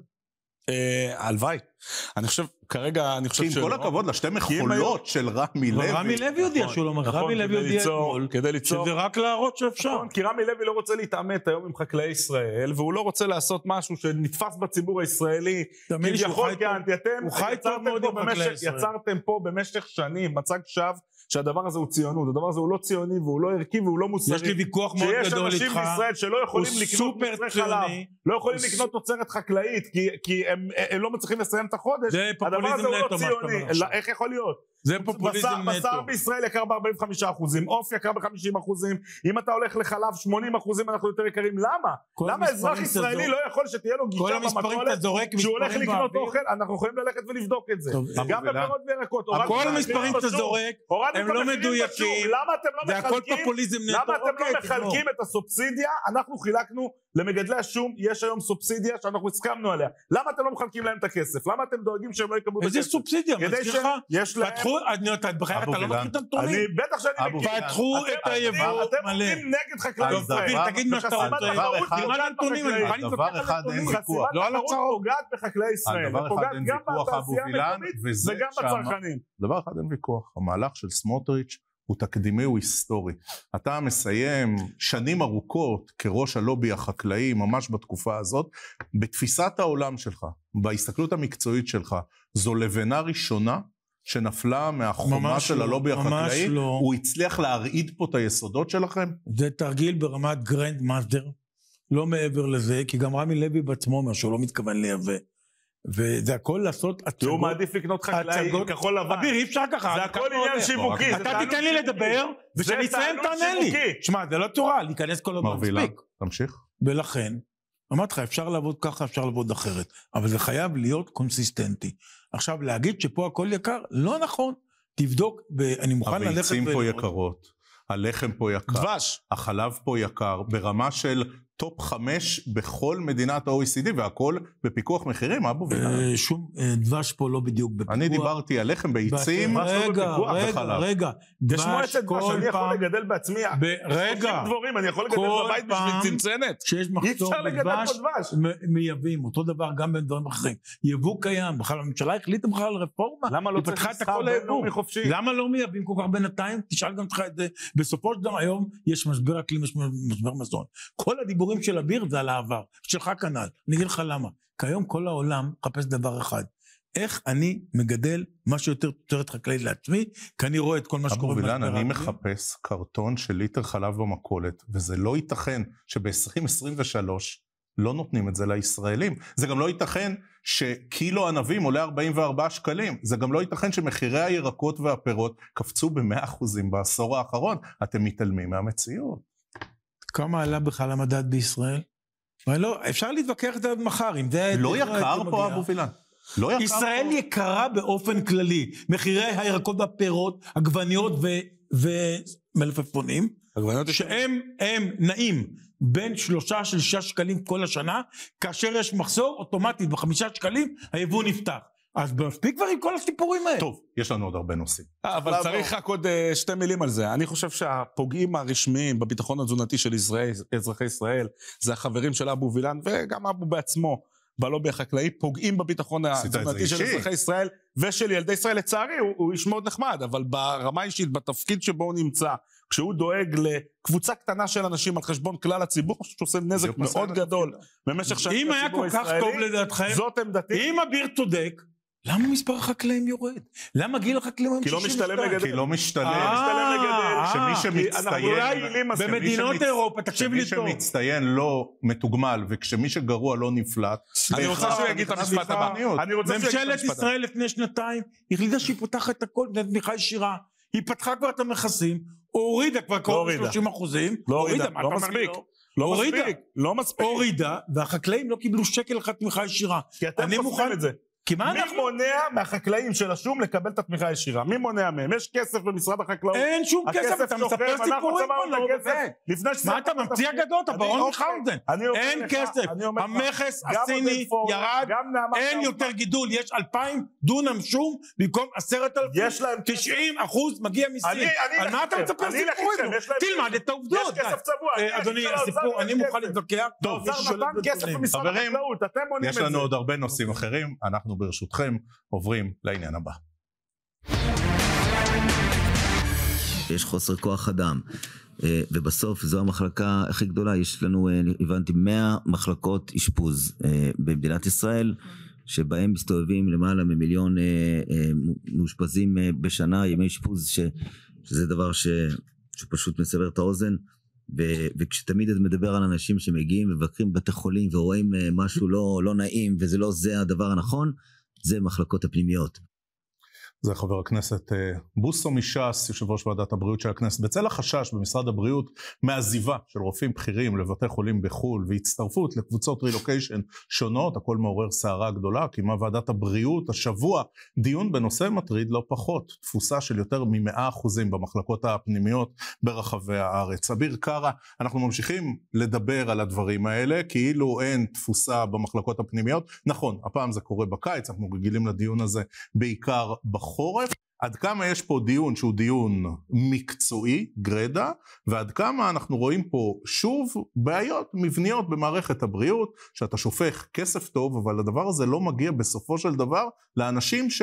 אה, הלוואי. אני חושב, כרגע אני חושב ש... עם כל הכבוד לשתי מכולות של רמי לוי. רמי לוי הודיע נכון, שהוא לא מכיר. נכון, רמי לוי הודיע אתמול, כדי ליצור. שזה רק להראות שאפשר. נכון, כי רמי לוי לא רוצה להתעמת היום עם חקלאי ישראל, והוא לא רוצה לעשות משהו שנתפס בציבור הישראלי. שהוא חי טוב. כביכול כי אתם יצרתם פה במשך שנים מצג שווא שהדבר הזה הוא ציונות, הדבר הזה הוא לא ציוני והוא לא ערכי והוא לא מוסרי. יש לי ויכוח מאוד גדול איתך. שיש אנשים בישראל שלא יכולים לקנות מוצרי ציוני. חלב, לא יכולים הוא... לקנות תוצרת חקלאית כי, כי הם, הם הם לא מצליחים לסיים את החודש, זה הדבר הזה הוא לא ציוני, לא, איך יכול להיות? זה פופוליזם בשר, נטו. בשר בישראל יקר ב-45 אחוזים, עוף יקר ב-50 אחוזים, אם אתה הולך לחלב 80 אחוזים אנחנו יותר יקרים, למה? למה אזרח ישראלי לא יכול שתהיה לו גישה במכולת, כשהוא הולך לקנות אוכל, אנחנו יכולים ללכת ולבדוק את זה, גם בפירות וירקות, כל המספרים שאתה זורק, הורדנו הם לא מדויקים, למה אתם לא מחלקים לא אוקיי, את הסובסידיה? אנחנו חילקנו למגדלי השום יש היום סובסידיה שאנחנו הסכמנו עליה. למה אתם לא מחלקים להם את הכסף? למה אתם דואגים שהם לא יקבלו את הכסף? איזה סובסידיה? כדי שיש להם... פתחו... אתה לא מכיר את הנתונים. אני בטח שאני מכיר. פתחו את היבוא מלא. אתם עובדים נגד חקלאות. ישראל. תגיד מה שאתה רוצה. דבר אחד אין ויכוח. לא על הצהרות. פוגעת בחקלאי ישראל. פוגעת גם בתעשייה המקומית וגם בצרכנים. דבר אחד אין ויכוח. המהלך של סמוטריץ' הוא תקדימי, הוא היסטורי. אתה מסיים שנים ארוכות כראש הלובי החקלאי, ממש בתקופה הזאת, בתפיסת העולם שלך, בהסתכלות המקצועית שלך, זו לבנה ראשונה שנפלה מהחומה של לא, הלובי החקלאי? ממש לא. הוא הצליח להרעיד פה את היסודות שלכם? זה תרגיל ברמת גרנד מאסדר, לא מעבר לזה, כי גם רמי לוי בעצמו אומר שהוא לא מתכוון לייבא. וזה הכל לעשות הצגות. כי הוא מעדיף לקנות חקלאי כחול לבן. אביר, אי אפשר ככה. זה הכל עניין שיווקי. אתה תיתן לי לדבר, וכשאני אסיים תענה לי. שמע, זה לא תורה, להיכנס כל הזמן מספיק. תמשיך. ולכן, אמרתי לך, אפשר לעבוד ככה, אפשר לעבוד אחרת, אבל זה חייב להיות קונסיסטנטי. עכשיו, להגיד שפה הכל יקר, לא נכון. תבדוק, אני מוכן ללכת... הביצים פה יקרות, הלחם פה יקר, דבש. החלב פה יקר, ברמה של טופ חמש בכל מדינת ה-OECD והכל בפיקוח מחירים, אבו אה, וילן. שום אה, דבש פה לא בדיוק בפיקוח. אני דיברתי על לחם, ביצים, רגע, רגע, רגע. דבש כל פעם. יש מועצת דבש, אני יכול לגדל בעצמי. רגע. יש דבורים, אני יכול לגדל בבית בשביל צנצנת. שיש מחסור בדבש, מייבאים. אותו דבר גם בדברים אחרים. יבוא קיים, בכלל הממשלה החליטה בכלל על רפורמה. למה לא צריך לסחר בינלאומי חופשי? למה לא מייבאים כל כך בינתיים? תשאל גם אותך את זה. בסופו של דבר היום יש משבר אקלים, יש משבר מזון. כל הדיבורים הסיפורים של אביר זה על העבר, שלך כנ"ל. אני אגיד לך למה. כי היום כל העולם מחפש דבר אחד, איך אני מגדל משהו יותר תוצרת חקלאית לעצמי, כי אני רואה את כל מה שקורה במשבר האקלים. אבו וילן, אני מחפש קרטון של ליטר חלב במכולת, וזה לא ייתכן שב-2023 לא נותנים את זה לישראלים. זה גם לא ייתכן שקילו ענבים עולה 44 שקלים. זה גם לא ייתכן שמחירי הירקות והפירות קפצו ב-100% בעשור האחרון. אתם מתעלמים מהמציאות. כמה עלה בכלל המדד בישראל? לא, אפשר להתווכח את זה עד מחר, אם זה... לא יקר פה אבו וילן. לא יקר ישראל פה. יקרה באופן כללי. מחירי הירקות והפירות, עגבניות ומלפפונים, שהם הם נעים בין שלושה של שישה שקלים כל השנה, כאשר יש מחסור, אוטומטית בחמישה שקלים היבוא נפתח. אז מספיק כבר עם כל הסיפורים האלה. טוב, יש לנו עוד הרבה נושאים. אה, אבל צריך רק עוד אה, שתי מילים על זה. אני חושב שהפוגעים הרשמיים בביטחון התזונתי של אזרחי ישראל, זה החברים של אבו וילן, וגם אבו בעצמו, בלובי החקלאי, פוגעים בביטחון התזונתי של אזרחי ישראל ושל ילדי ישראל. לצערי, הוא איש מאוד נחמד, אבל ברמה האישית, בתפקיד שבו הוא נמצא, כשהוא דואג לקבוצה קטנה של אנשים על חשבון כלל הציבור, חושב שעושה נזק מאוד גדול במשך שנים לציבור הישראלי, אם היה כל כך זאת עמדתי. אם אביר צודק, למה מספר החקלאים יורד? למה גיל החקלאים היום 62? כי לא משתלם לגדל. כי לא משתלם. לא אה, לגדל. אה. שמי שמצטיין... במדינות אירופה, תקשיב לי טוב. שמי שמצטיין לא מתוגמל, וכשמי שגרוע לא נפלט... אני רוצה שהוא יגיד את המשפט הבא. אני רוצה שהוא יגיד את המשפט הבא. ממשלת ישראל לפני שנתיים החליטה שהיא פותחת את הכל בתמיכה ישירה. היא פתחה כבר את המכסים, הורידה כבר קרוב ל-30 אחוזים. לא הורידה, לא מספיק. לא, לא מספיק, לא מספיק. הורידה, והחקלאים לא קיבלו שקל אחד תמיכה ישירה. כי אתם חוסכים את זה. כי מה מי אנחנו... מונע מהחקלאים של השום לקבל את התמיכה הישירה? מי מונע מהם? יש כסף במשרד החקלאות. אין שום כסף, אתה מספר סיפורים פה, לא באמת. מה אתה ממציא אגדות? אתה ברון מיכאוזן. אין כסף. המכס הסיני ירד, אין יותר גידול. יש אלפיים דונם שום במקום עשרת אלפים. יש להם תשעים אחוז מגיע מסין. על מה אתה מספר סיפורים? תלמד את העובדות. יש כסף צבוע. אה, אדוני, הסיפור, אני מוכן להתווכח. טוב, יש לנו עוד הרבה נושאים אחרים. אנחנו אנחנו ברשותכם עוברים לעניין הבא. יש חוסר כוח אדם. אה, ובסוף זו המחלקה הכי גדולה, יש לנו, אה, הבנתי, 100 מחלקות אשפוז אה, במדינת ישראל, שבהם מסתובבים למעלה ממיליון מאושפזים בשנה, ימי אשפוז, שזה דבר ש... שפשוט מסבר את האוזן. ו- וכשתמיד אתה מדבר על אנשים שמגיעים ומבקרים בבתי חולים ורואים אה, משהו לא, לא נעים וזה לא זה הדבר הנכון, זה מחלקות הפנימיות. זה חבר הכנסת אה, בוסו מש"ס, יושב ראש ועדת הבריאות של הכנסת. בצל החשש במשרד הבריאות מעזיבה של רופאים בכירים לבתי חולים בחו"ל והצטרפות לקבוצות רילוקיישן שונות, הכל מעורר סערה גדולה, קיימה ועדת הבריאות השבוע דיון בנושא מטריד לא פחות, תפוסה של יותר מ-100% במחלקות הפנימיות ברחבי הארץ. אביר קארה, אנחנו ממשיכים לדבר על הדברים האלה, כאילו אין תפוסה במחלקות הפנימיות. נכון, הפעם זה קורה בקיץ, אנחנו רגילים לדיון הזה בעיקר בחוץ. החורף, עד כמה יש פה דיון שהוא דיון מקצועי, גרידא, ועד כמה אנחנו רואים פה שוב בעיות מבניות במערכת הבריאות, שאתה שופך כסף טוב, אבל הדבר הזה לא מגיע בסופו של דבר לאנשים ש...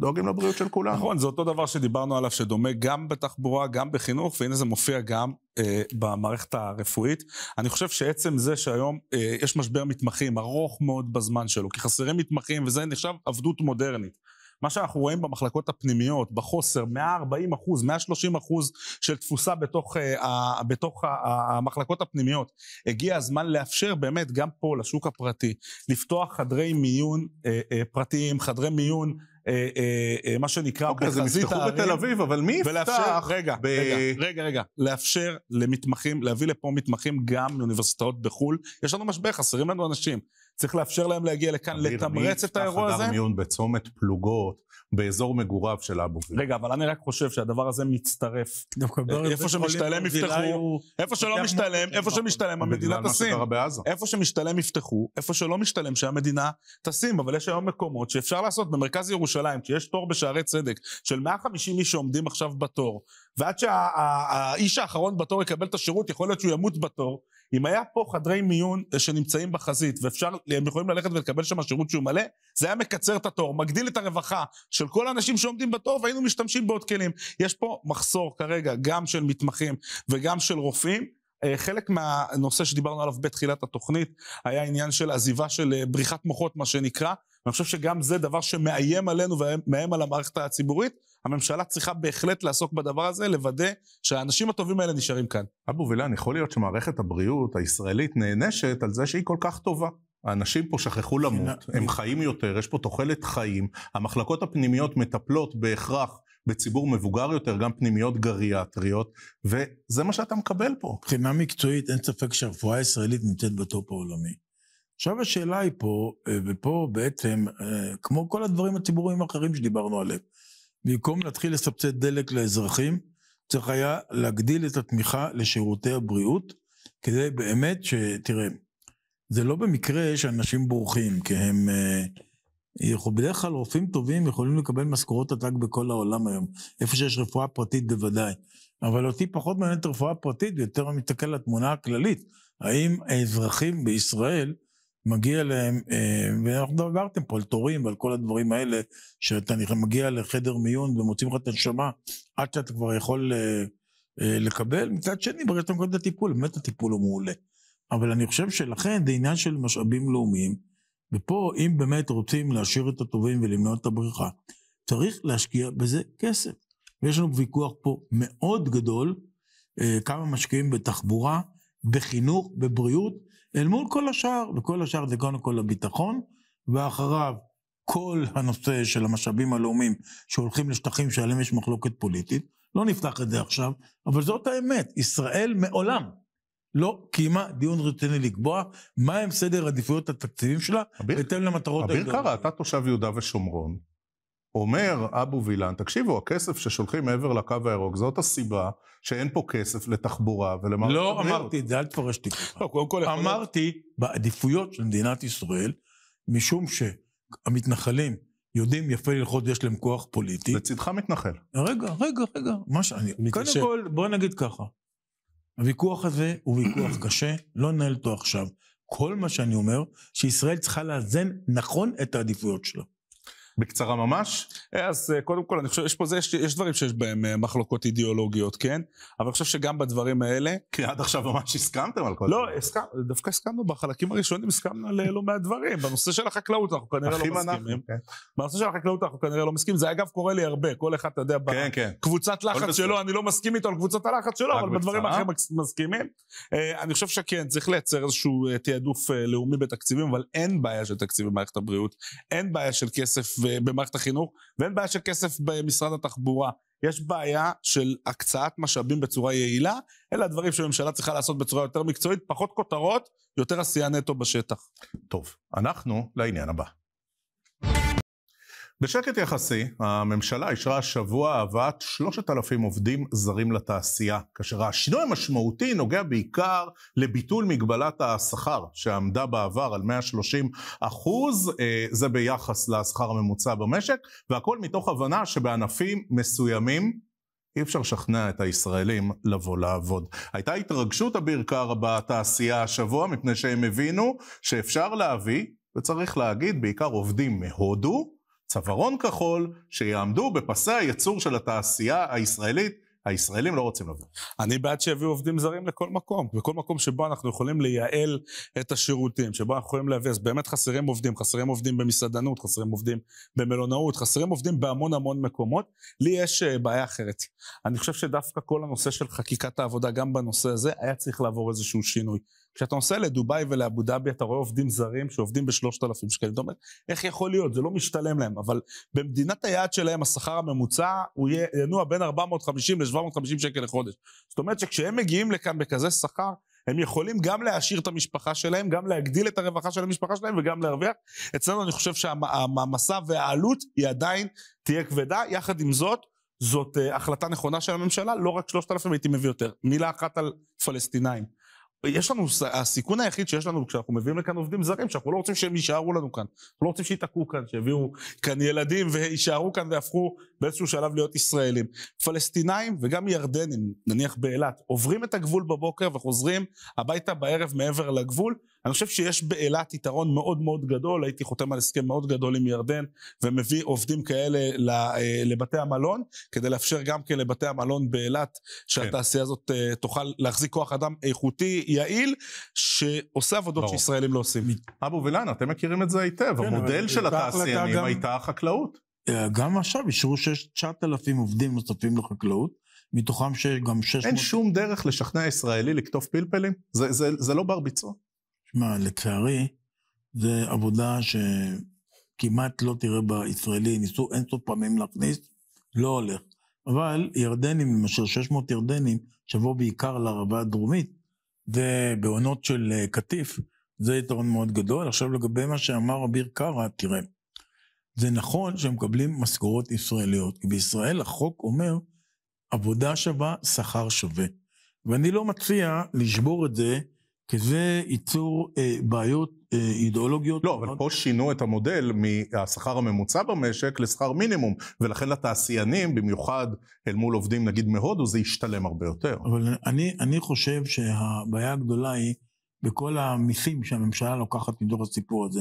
דואגים לבריאות של כולם. נכון, זה אותו דבר שדיברנו עליו, שדומה גם בתחבורה, גם בחינוך, והנה זה מופיע גם אה, במערכת הרפואית. אני חושב שעצם זה שהיום אה, יש משבר מתמחים ארוך מאוד בזמן שלו, כי חסרים מתמחים, וזה נחשב עבדות מודרנית. מה שאנחנו רואים במחלקות הפנימיות, בחוסר, 140 אחוז, 130 אחוז של תפוסה בתוך, uh, בתוך uh, uh, המחלקות הפנימיות. הגיע הזמן לאפשר באמת גם פה לשוק הפרטי, לפתוח חדרי מיון uh, uh, פרטיים, חדרי מיון מה שנקרא אוקיי, בחזית הערים. אוקיי, אז הם יפתחו בתל אביב, אבל מי יפתח? רגע, ב... רגע, רגע, רגע. לאפשר למתמחים, להביא לפה מתמחים גם מאוניברסיטאות בחו"ל. יש לנו משבר, חסרים לנו אנשים. צריך לאפשר להם להגיע לכאן, לתמרץ את האירוע הזה. מי חדר מיון בצומת פלוגות, באזור מגוריו של אבו וילן. רגע, אבל אני רק חושב שהדבר הזה מצטרף. אה, איפה שמשתלם יפתחו, איפה שלא משתלם, איפה שמשתלם המדינה תשים. איפה שמשתלם יפתחו, איפה שלא משתלם שהמדינה תשים, אבל יש היום מקומות שאפשר לעשות במרכז ירושלים, כשיש תור בשערי צדק של 150 איש שעומדים עכשיו בתור, ועד שהאיש האחרון בתור יקבל את השירות, יכול להיות שהוא ימות בתור. אם היה פה חדרי מיון אה, שנמצאים בחזית, ואפשר, הם יכולים ללכת ולקבל שם שירות שהוא מלא, זה היה מקצר את התור, מגדיל את הרווחה של כל האנשים שעומדים בתור, והיינו משתמשים בעוד כלים. יש פה מחסור כרגע, גם של מתמחים וגם של רופאים, אה, חלק מהנושא שדיברנו עליו בתחילת התוכנית היה עניין של עזיבה של אה, בריחת מוחות מה שנקרא, אני חושב שגם זה דבר שמאיים עלינו ומאיים על המערכת הציבורית, הממשלה צריכה בהחלט לעסוק בדבר הזה, לוודא שהאנשים הטובים האלה נשארים כאן. אבו וילן, יכול להיות שמערכת הבריאות הישראלית נענשת על זה שהיא כל כך טובה. האנשים פה שכחו למות, הם חיים יותר, יש פה תוחלת חיים, המחלקות הפנימיות מטפלות בהכרח בציבור מבוגר יותר, גם פנימיות גריאטריות, וזה מה שאתה מקבל פה. מבחינה מקצועית, אין ספק שהרפואה הישראלית נמצאת בטופ העולמי. עכשיו השאלה היא פה, אה, ופה בעצם, אה, כמו כל הדברים הציבוריים האחרים שדיברנו עליהם, במקום להתחיל לסבסד דלק לאזרחים, צריך היה להגדיל את התמיכה לשירותי הבריאות, כדי באמת ש... תראה, זה לא במקרה שאנשים בורחים, כי הם... אה, בדרך כלל רופאים טובים יכולים לקבל משכורות עתק בכל העולם היום, איפה שיש רפואה פרטית בוודאי. אבל אותי פחות מעניינת רפואה פרטית, ויותר מסתכל לתמונה הכללית. האם האזרחים בישראל מגיע להם, אה, ואנחנו דיברתם פה על תורים ועל כל הדברים האלה, שאתה מגיע לחדר מיון ומוצאים לך את הנשמה עד שאתה כבר יכול אה, אה, לקבל. מצד שני, ברגע שאתה מקבל את הטיפול, באמת הטיפול הוא מעולה. אבל אני חושב שלכן זה עניין של משאבים לאומיים, ופה אם באמת רוצים להשאיר את הטובים ולמנוע את הבריחה, צריך להשקיע בזה כסף. ויש לנו ויכוח פה מאוד גדול, כמה משקיעים בתחבורה, בחינוך, בבריאות, אל מול כל השאר, וכל השאר זה קודם כל הביטחון, ואחריו כל הנושא של המשאבים הלאומיים שהולכים לשטחים שעליהם יש מחלוקת פוליטית, לא נפתח את זה עכשיו, אבל זאת האמת, ישראל מעולם לא קיימה דיון רציני לקבוע מהם סדר עדיפויות התקציבים שלה, בהתאם למטרות האלה. אביר קארה, אתה תושב יהודה ושומרון, אומר אבו וילן, תקשיבו, הכסף ששולחים מעבר לקו הירוק, זאת הסיבה שאין פה כסף לתחבורה ולמערכת לא הבריאות. לא אמרתי את זה, אל תפרש לי ככה. לא, קודם כל... אמרתי, בעדיפויות של מדינת ישראל, משום שהמתנחלים יודעים יפה ללחוץ, יש להם כוח פוליטי. לצדך מתנחל. רגע, רגע, רגע, מה שאני... מתיישב. קודם כל, בוא נגיד ככה, הוויכוח הזה הוא ויכוח [CLEARS THROAT] קשה, לא ננהל אותו עכשיו. כל מה שאני אומר, שישראל צריכה לאזן נכון את העדיפויות שלה. בקצרה ממש. אז אה, קודם כל, אני חושב, יש פה זה, יש, יש דברים שיש בהם אה, מחלוקות אידיאולוגיות, כן? אבל אני חושב שגם בדברים האלה... כי עד עכשיו ממש הסכמתם על כל לא, זה. הסכם, דווקא הסכמנו, בחלקים הראשונים הסכמנו על אה, לא מעט דברים. בנושא של החקלאות אנחנו כנראה לא מסכימים. כן. בנושא של החקלאות אנחנו כנראה לא מסכימים. זה אגב קורה לי הרבה, כל אחד, אתה יודע, כן, כן. בקבוצת כן. לחץ שלו, אני לא מסכים איתו על קבוצת הלחץ שלו, אבל בדברים אחרים מסכימים. אני חושב שכן, צריך לייצר איזשהו תעדוף לאומי בתקציבים, אבל אין בעיה של תקציב במערכת הבריאות, אין בעיה של כסף ו- במערכת החינוך, ואין בעיה של כסף במשרד התחבורה. יש בעיה של הקצאת משאבים בצורה יעילה, אלה הדברים שהממשלה צריכה לעשות בצורה יותר מקצועית, פחות כותרות, יותר עשייה נטו בשטח. טוב, אנחנו לעניין הבא. בשקט יחסי, הממשלה אישרה השבוע הבאת 3,000 עובדים זרים לתעשייה, כאשר השינוי המשמעותי נוגע בעיקר לביטול מגבלת השכר, שעמדה בעבר על 130 אחוז, אה, זה ביחס לשכר הממוצע במשק, והכל מתוך הבנה שבענפים מסוימים אי אפשר לשכנע את הישראלים לבוא לעבוד. הייתה התרגשות אביר קארה בתעשייה השבוע, מפני שהם הבינו שאפשר להביא, וצריך להגיד, בעיקר עובדים מהודו, צווארון כחול, שיעמדו בפסי הייצור של התעשייה הישראלית הישראלים לא רוצים לבוא. אני בעד שיביאו עובדים זרים לכל מקום, בכל מקום שבו אנחנו יכולים לייעל את השירותים, שבו אנחנו יכולים להביא, אז באמת חסרים עובדים, חסרים עובדים במסעדנות, חסרים עובדים במלונאות, חסרים עובדים בהמון המון מקומות. לי יש אה, בעיה אחרת. אני חושב שדווקא כל הנושא של חקיקת העבודה, גם בנושא הזה, היה צריך לעבור איזשהו שינוי. כשאתה נוסע לדובאי ולאבו דאבי, אתה רואה עובדים זרים שעובדים בשלושת אלפים שקלים. אתה אומר, איך יכול להיות? זה לא משתלם להם. אבל במדינת היעד שלהם, השכר הממוצע, הוא ינוע בין 450 ל-750 שקל לחודש. זאת אומרת שכשהם מגיעים לכאן בכזה שכר, הם יכולים גם להעשיר את המשפחה שלהם, גם להגדיל את הרווחה של המשפחה שלהם וגם להרוויח. אצלנו אני חושב שהמעמסה והעלות היא עדיין תהיה כבדה. יחד עם זאת, זאת אה, החלטה נכונה של הממשלה, לא רק 3,000, הייתי מביא יותר. מילה אחת על פלסטינאים. יש לנו, הסיכון היחיד שיש לנו כשאנחנו מביאים לכאן עובדים זרים, שאנחנו לא רוצים שהם יישארו לנו כאן. אנחנו לא רוצים שייתקעו כאן, שיביאו כאן ילדים ויישארו כאן ויהפכו באיזשהו שלב להיות ישראלים. פלסטינאים וגם ירדנים, נניח באילת, עוברים את הגבול בבוקר וחוזרים הביתה בערב מעבר לגבול. אני חושב שיש באילת יתרון מאוד מאוד גדול, הייתי חותם על הסכם מאוד גדול עם ירדן ומביא עובדים כאלה אה, לבתי המלון, כדי לאפשר גם כן לבתי המלון באילת, שהתעשייה כן. הזאת אה, תוכל להחזיק כוח אדם איכותי, יעיל, שעושה עבודות שישראלים לא עושים. אבו וילן, אתם מכירים את זה היטב, כן, המודל של התעשיינים הייתה החקלאות. אה, גם עכשיו אישרו שיש 9,000 עובדים נוספים לחקלאות, מתוכם שיש גם 600... אין שום דרך לשכנע ישראלי לקטוף פלפלים? זה, זה, זה לא בר ביצוע. שמע, לצערי, זו עבודה שכמעט לא תראה בישראלי, ניסו אין סוף פעמים להכניס, לא הולך. אבל ירדנים, למשל 600 ירדנים, שבו בעיקר לערבה הדרומית, ובעונות של אה, קטיף, זה יתרון מאוד גדול. עכשיו לגבי מה שאמר אביר קארה, תראה, זה נכון שהם מקבלים משכורות ישראליות, כי בישראל החוק אומר עבודה שווה, שכר שווה. ואני לא מציע לשבור את זה, כי זה ייצור אה, בעיות אה, אידיאולוגיות. לא, אבל פה שינו את המודל מהשכר הממוצע במשק לשכר מינימום, ולכן לתעשיינים, במיוחד אל מול עובדים נגיד מהודו, זה ישתלם הרבה יותר. אבל אני, אני חושב שהבעיה הגדולה היא בכל המיסים שהממשלה לוקחת מתוך הסיפור הזה.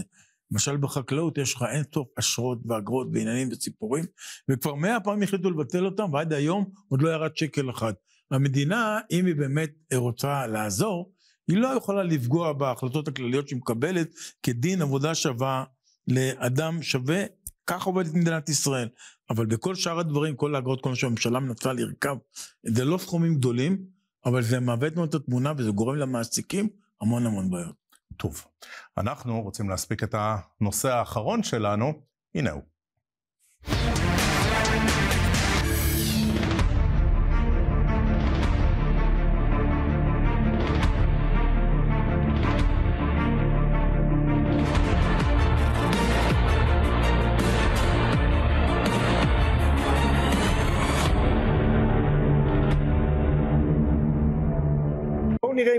למשל בחקלאות יש לך אין אינסוף אשרות ואגרות ועניינים וציפורים, וכבר מאה פעמים החליטו לבטל אותם, ועד היום עוד לא ירד שקל אחד. המדינה, אם היא באמת רוצה לעזור, היא לא יכולה לפגוע בהחלטות הכלליות שהיא מקבלת כדין עבודה שווה לאדם שווה, כך עובדת מדינת ישראל. אבל בכל שאר הדברים, כל האגרות, כל מה שהממשלה מנסה לרכב, זה לא סכומים גדולים, אבל זה מעוות מאוד את התמונה וזה גורם למעסיקים המון המון בעיות. טוב. אנחנו רוצים להספיק את הנושא האחרון שלנו, הנה הוא.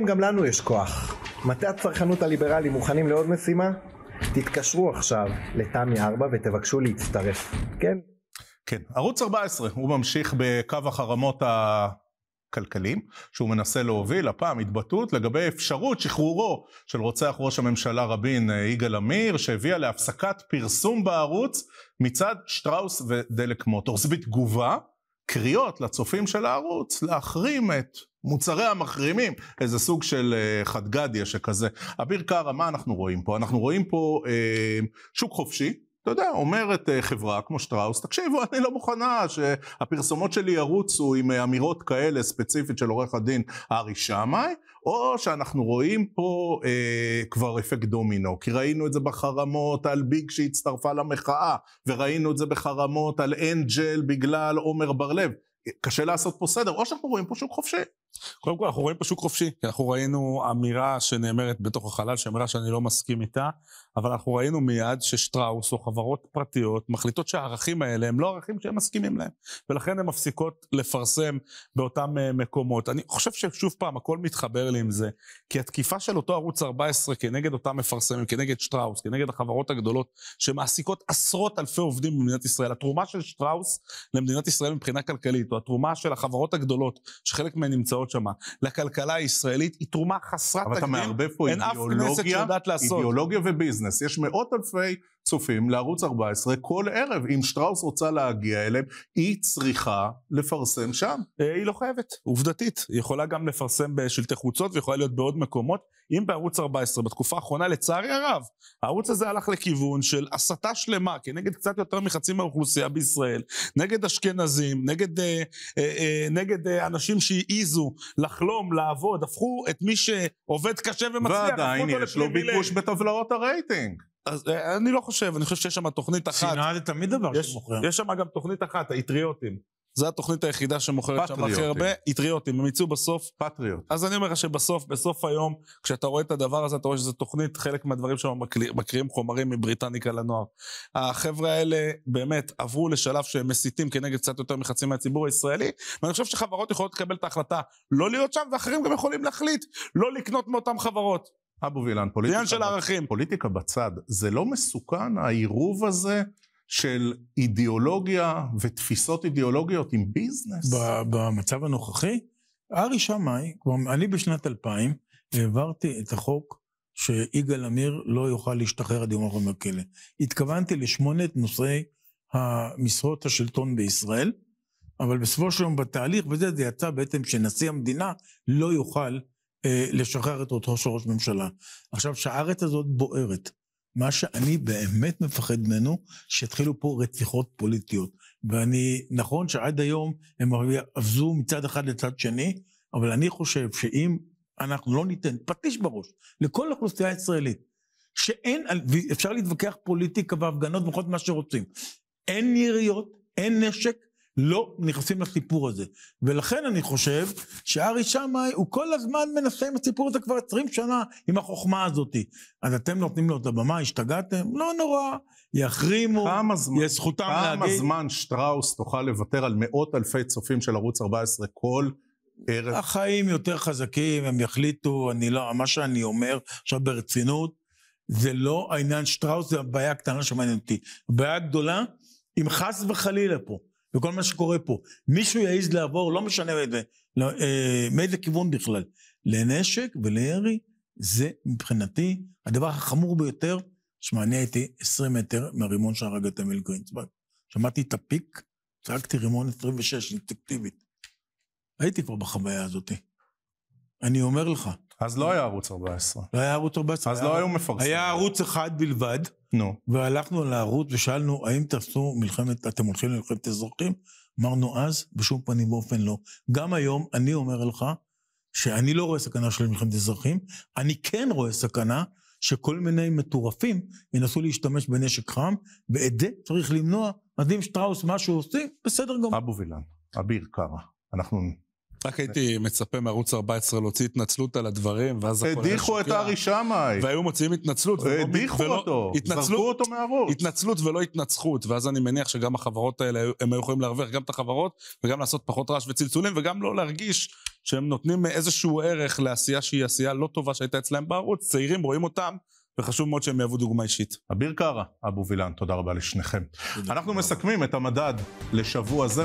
גם לנו יש כוח. מטה הצרכנות הליברלי מוכנים לעוד משימה? תתקשרו עכשיו לתמי 4 ותבקשו להצטרף, כן? כן, ערוץ 14 הוא ממשיך בקו החרמות הכלכליים שהוא מנסה להוביל, הפעם התבטאות לגבי אפשרות שחרורו של רוצח ראש הממשלה רבין אה, יגאל עמיר שהביאה להפסקת פרסום בערוץ מצד שטראוס ודלק מוטורס. בתגובה, קריאות לצופים של הערוץ להחרים את מוצרי המחרימים, איזה סוג של אה, חדגדיה שכזה. אביר קארה, מה אנחנו רואים פה? אנחנו רואים פה אה, שוק חופשי. אתה יודע, אומרת אה, חברה כמו שטראוס, תקשיבו, אני לא מוכנה שהפרסומות שלי ירוצו עם אה, אמירות כאלה ספציפית של עורך הדין ארי שמאי, או שאנחנו רואים פה אה, כבר אפקט דומינו, כי ראינו את זה בחרמות על ביג שהצטרפה למחאה, וראינו את זה בחרמות על אנג'ל בגלל עומר בר לב. קשה לעשות פה סדר, או שאנחנו רואים פה שוק חופשי. קודם כל אנחנו רואים פה שוק חופשי, כי אנחנו ראינו אמירה שנאמרת בתוך החלל, שאמירה שאני לא מסכים איתה, אבל אנחנו ראינו מיד ששטראוס או חברות פרטיות מחליטות שהערכים האלה הם לא ערכים שהם מסכימים להם, ולכן הן מפסיקות לפרסם באותם אה, מקומות. אני חושב ששוב פעם הכל מתחבר לי עם זה, כי התקיפה של אותו ערוץ 14 כנגד אותם מפרסמים, כנגד שטראוס, כנגד החברות הגדולות שמעסיקות עשרות אלפי עובדים במדינת ישראל, התרומה של שטראוס למדינת ישראל מבחינה כלכלית, או התרומה של החברות הגדולות, שחלק מהן נמצאות להיות שם לכלכלה הישראלית היא תרומה חסרת תקדים. אבל אתה מערבב פה אידיאולוגיה, אידיאולוגיה וביזנס. יש מאות אלפי צופים לערוץ 14 כל ערב. אם שטראוס רוצה להגיע אליהם, היא צריכה לפרסם שם. אה, היא לא חייבת, עובדתית. היא יכולה גם לפרסם בשלטי חוצות ויכולה להיות בעוד מקומות. אם בערוץ 14 בתקופה האחרונה, לצערי הרב, הערוץ הזה הלך לכיוון של הסתה שלמה כנגד קצת יותר מחצי מהאוכלוסייה בישראל, נגד אשכנזים, נגד, אה, אה, אה, נגד אה, אנשים שהעיזו לחלום, לעבוד, הפכו את מי שעובד קשה ומצליח, ועדיין יש לו ביקוש בטבלאות הרייטינג. אז אה, אני לא חושב, אני חושב שיש שם תוכנית אחת. שנאה זה תמיד דבר שמוכר. יש שם גם תוכנית אחת, האטריוטים. זו התוכנית היחידה שמוכרת שם הכי הרבה. אטריוטים, הם יצאו בסוף. פטריוט. אז אני אומר לך שבסוף, בסוף היום, כשאתה רואה את הדבר הזה, אתה רואה שזו תוכנית, חלק מהדברים שם מקריאים חומרים מבריטניקה לנוער. החבר'ה האלה באמת עברו לשלב שהם מסיתים כנגד קצת יותר מחצי מהציבור הישראלי, ואני חושב שחברות יכולות לקבל את ההחלטה לא להיות שם, ואחרים גם יכולים להחליט לא לקנות מאותן חברות. אבו וילן, פוליטיקה, עניין של ערכים. פוליטיקה בצד, זה לא מסוכן העירוב הזה של אידיאולוגיה ותפיסות אידיאולוגיות עם ביזנס? במצב הנוכחי, ארי שמאי, אני בשנת 2000 העברתי את החוק שיגאל עמיר לא יוכל להשתחרר עד יום אחרון כלא. התכוונתי לשמונת נושאי המשרות השלטון בישראל, אבל בסופו של יום בתהליך, וזה יצא בעצם שנשיא המדינה לא יוכל אה, לשחרר את אותו ראש ממשלה. עכשיו, שהארץ הזאת בוערת. מה שאני באמת מפחד ממנו, שיתחילו פה רציחות פוליטיות. ואני, נכון שעד היום הם עבזו מצד אחד לצד שני, אבל אני חושב שאם אנחנו לא ניתן פטיש בראש לכל האוכלוסייה הישראלית, שאין, אפשר להתווכח פוליטיקה והפגנות וכל מה שרוצים, אין יריות, אין נשק, לא נכנסים לסיפור הזה. ולכן אני חושב שארי שמאי, הוא כל הזמן מנסה עם הסיפור הזה כבר 20 שנה, עם החוכמה הזאת. אז אתם נותנים לו את הבמה, השתגעתם? לא נורא, יחרימו, יש זכותם להגיד. כמה זמן שטראוס תוכל לוותר על מאות אלפי צופים של ערוץ 14 כל ערב? החיים יותר חזקים, הם יחליטו, אני לא, מה שאני אומר עכשיו ברצינות, זה לא העניין שטראוס, זה הבעיה הקטנה שמעניינת אותי. הבעיה הגדולה, אם חס וחלילה פה. וכל מה שקורה פה. מישהו יעז לעבור, לא משנה מאיזה, לא, אה, מאיזה כיוון בכלל, לנשק ולירי, זה מבחינתי הדבר החמור ביותר שמע, אני הייתי 20 מטר מהרימון שהרג את אמיל גרינצברג. שמעתי את הפיק, צעקתי רימון 26 אינטקטיבית. הייתי כבר בחוויה הזאת. אני אומר לך. אז לא היה ערוץ 14. לא היה ערוץ 14. אז לא היו מפרסמים. היה ערוץ אחד בלבד. נו. והלכנו לערוץ ושאלנו, האם תעשו מלחמת, אתם הולכים למלחמת אזרחים? אמרנו אז, בשום פנים ואופן לא. גם היום, אני אומר לך, שאני לא רואה סכנה של מלחמת אזרחים, אני כן רואה סכנה שכל מיני מטורפים ינסו להשתמש בנשק חם, ואת זה צריך למנוע. אז אם שטראוס מה שהוא עושה, בסדר גמור. אבו וילן, אביר קארה, אנחנו רק הייתי מצפה מערוץ 14 להוציא התנצלות על הדברים, ואז הכל הדיחו את ארי שמאי. והיו מוציאים התנצלות. הדיחו אותו, זרקו אותו מהראש. התנצלות ולא התנצחות, ואז אני מניח שגם החברות האלה, הם היו יכולים להרוויח גם את החברות, וגם לעשות פחות רעש וצלצולים, וגם לא להרגיש שהם נותנים איזשהו ערך לעשייה שהיא עשייה לא טובה שהייתה אצלהם בערוץ. צעירים רואים אותם, וחשוב מאוד שהם יהוו דוגמה אישית. אביר קארה, אבו וילן, תודה רבה לשניכם. אנחנו מסכמים את המדד לשבוע זה.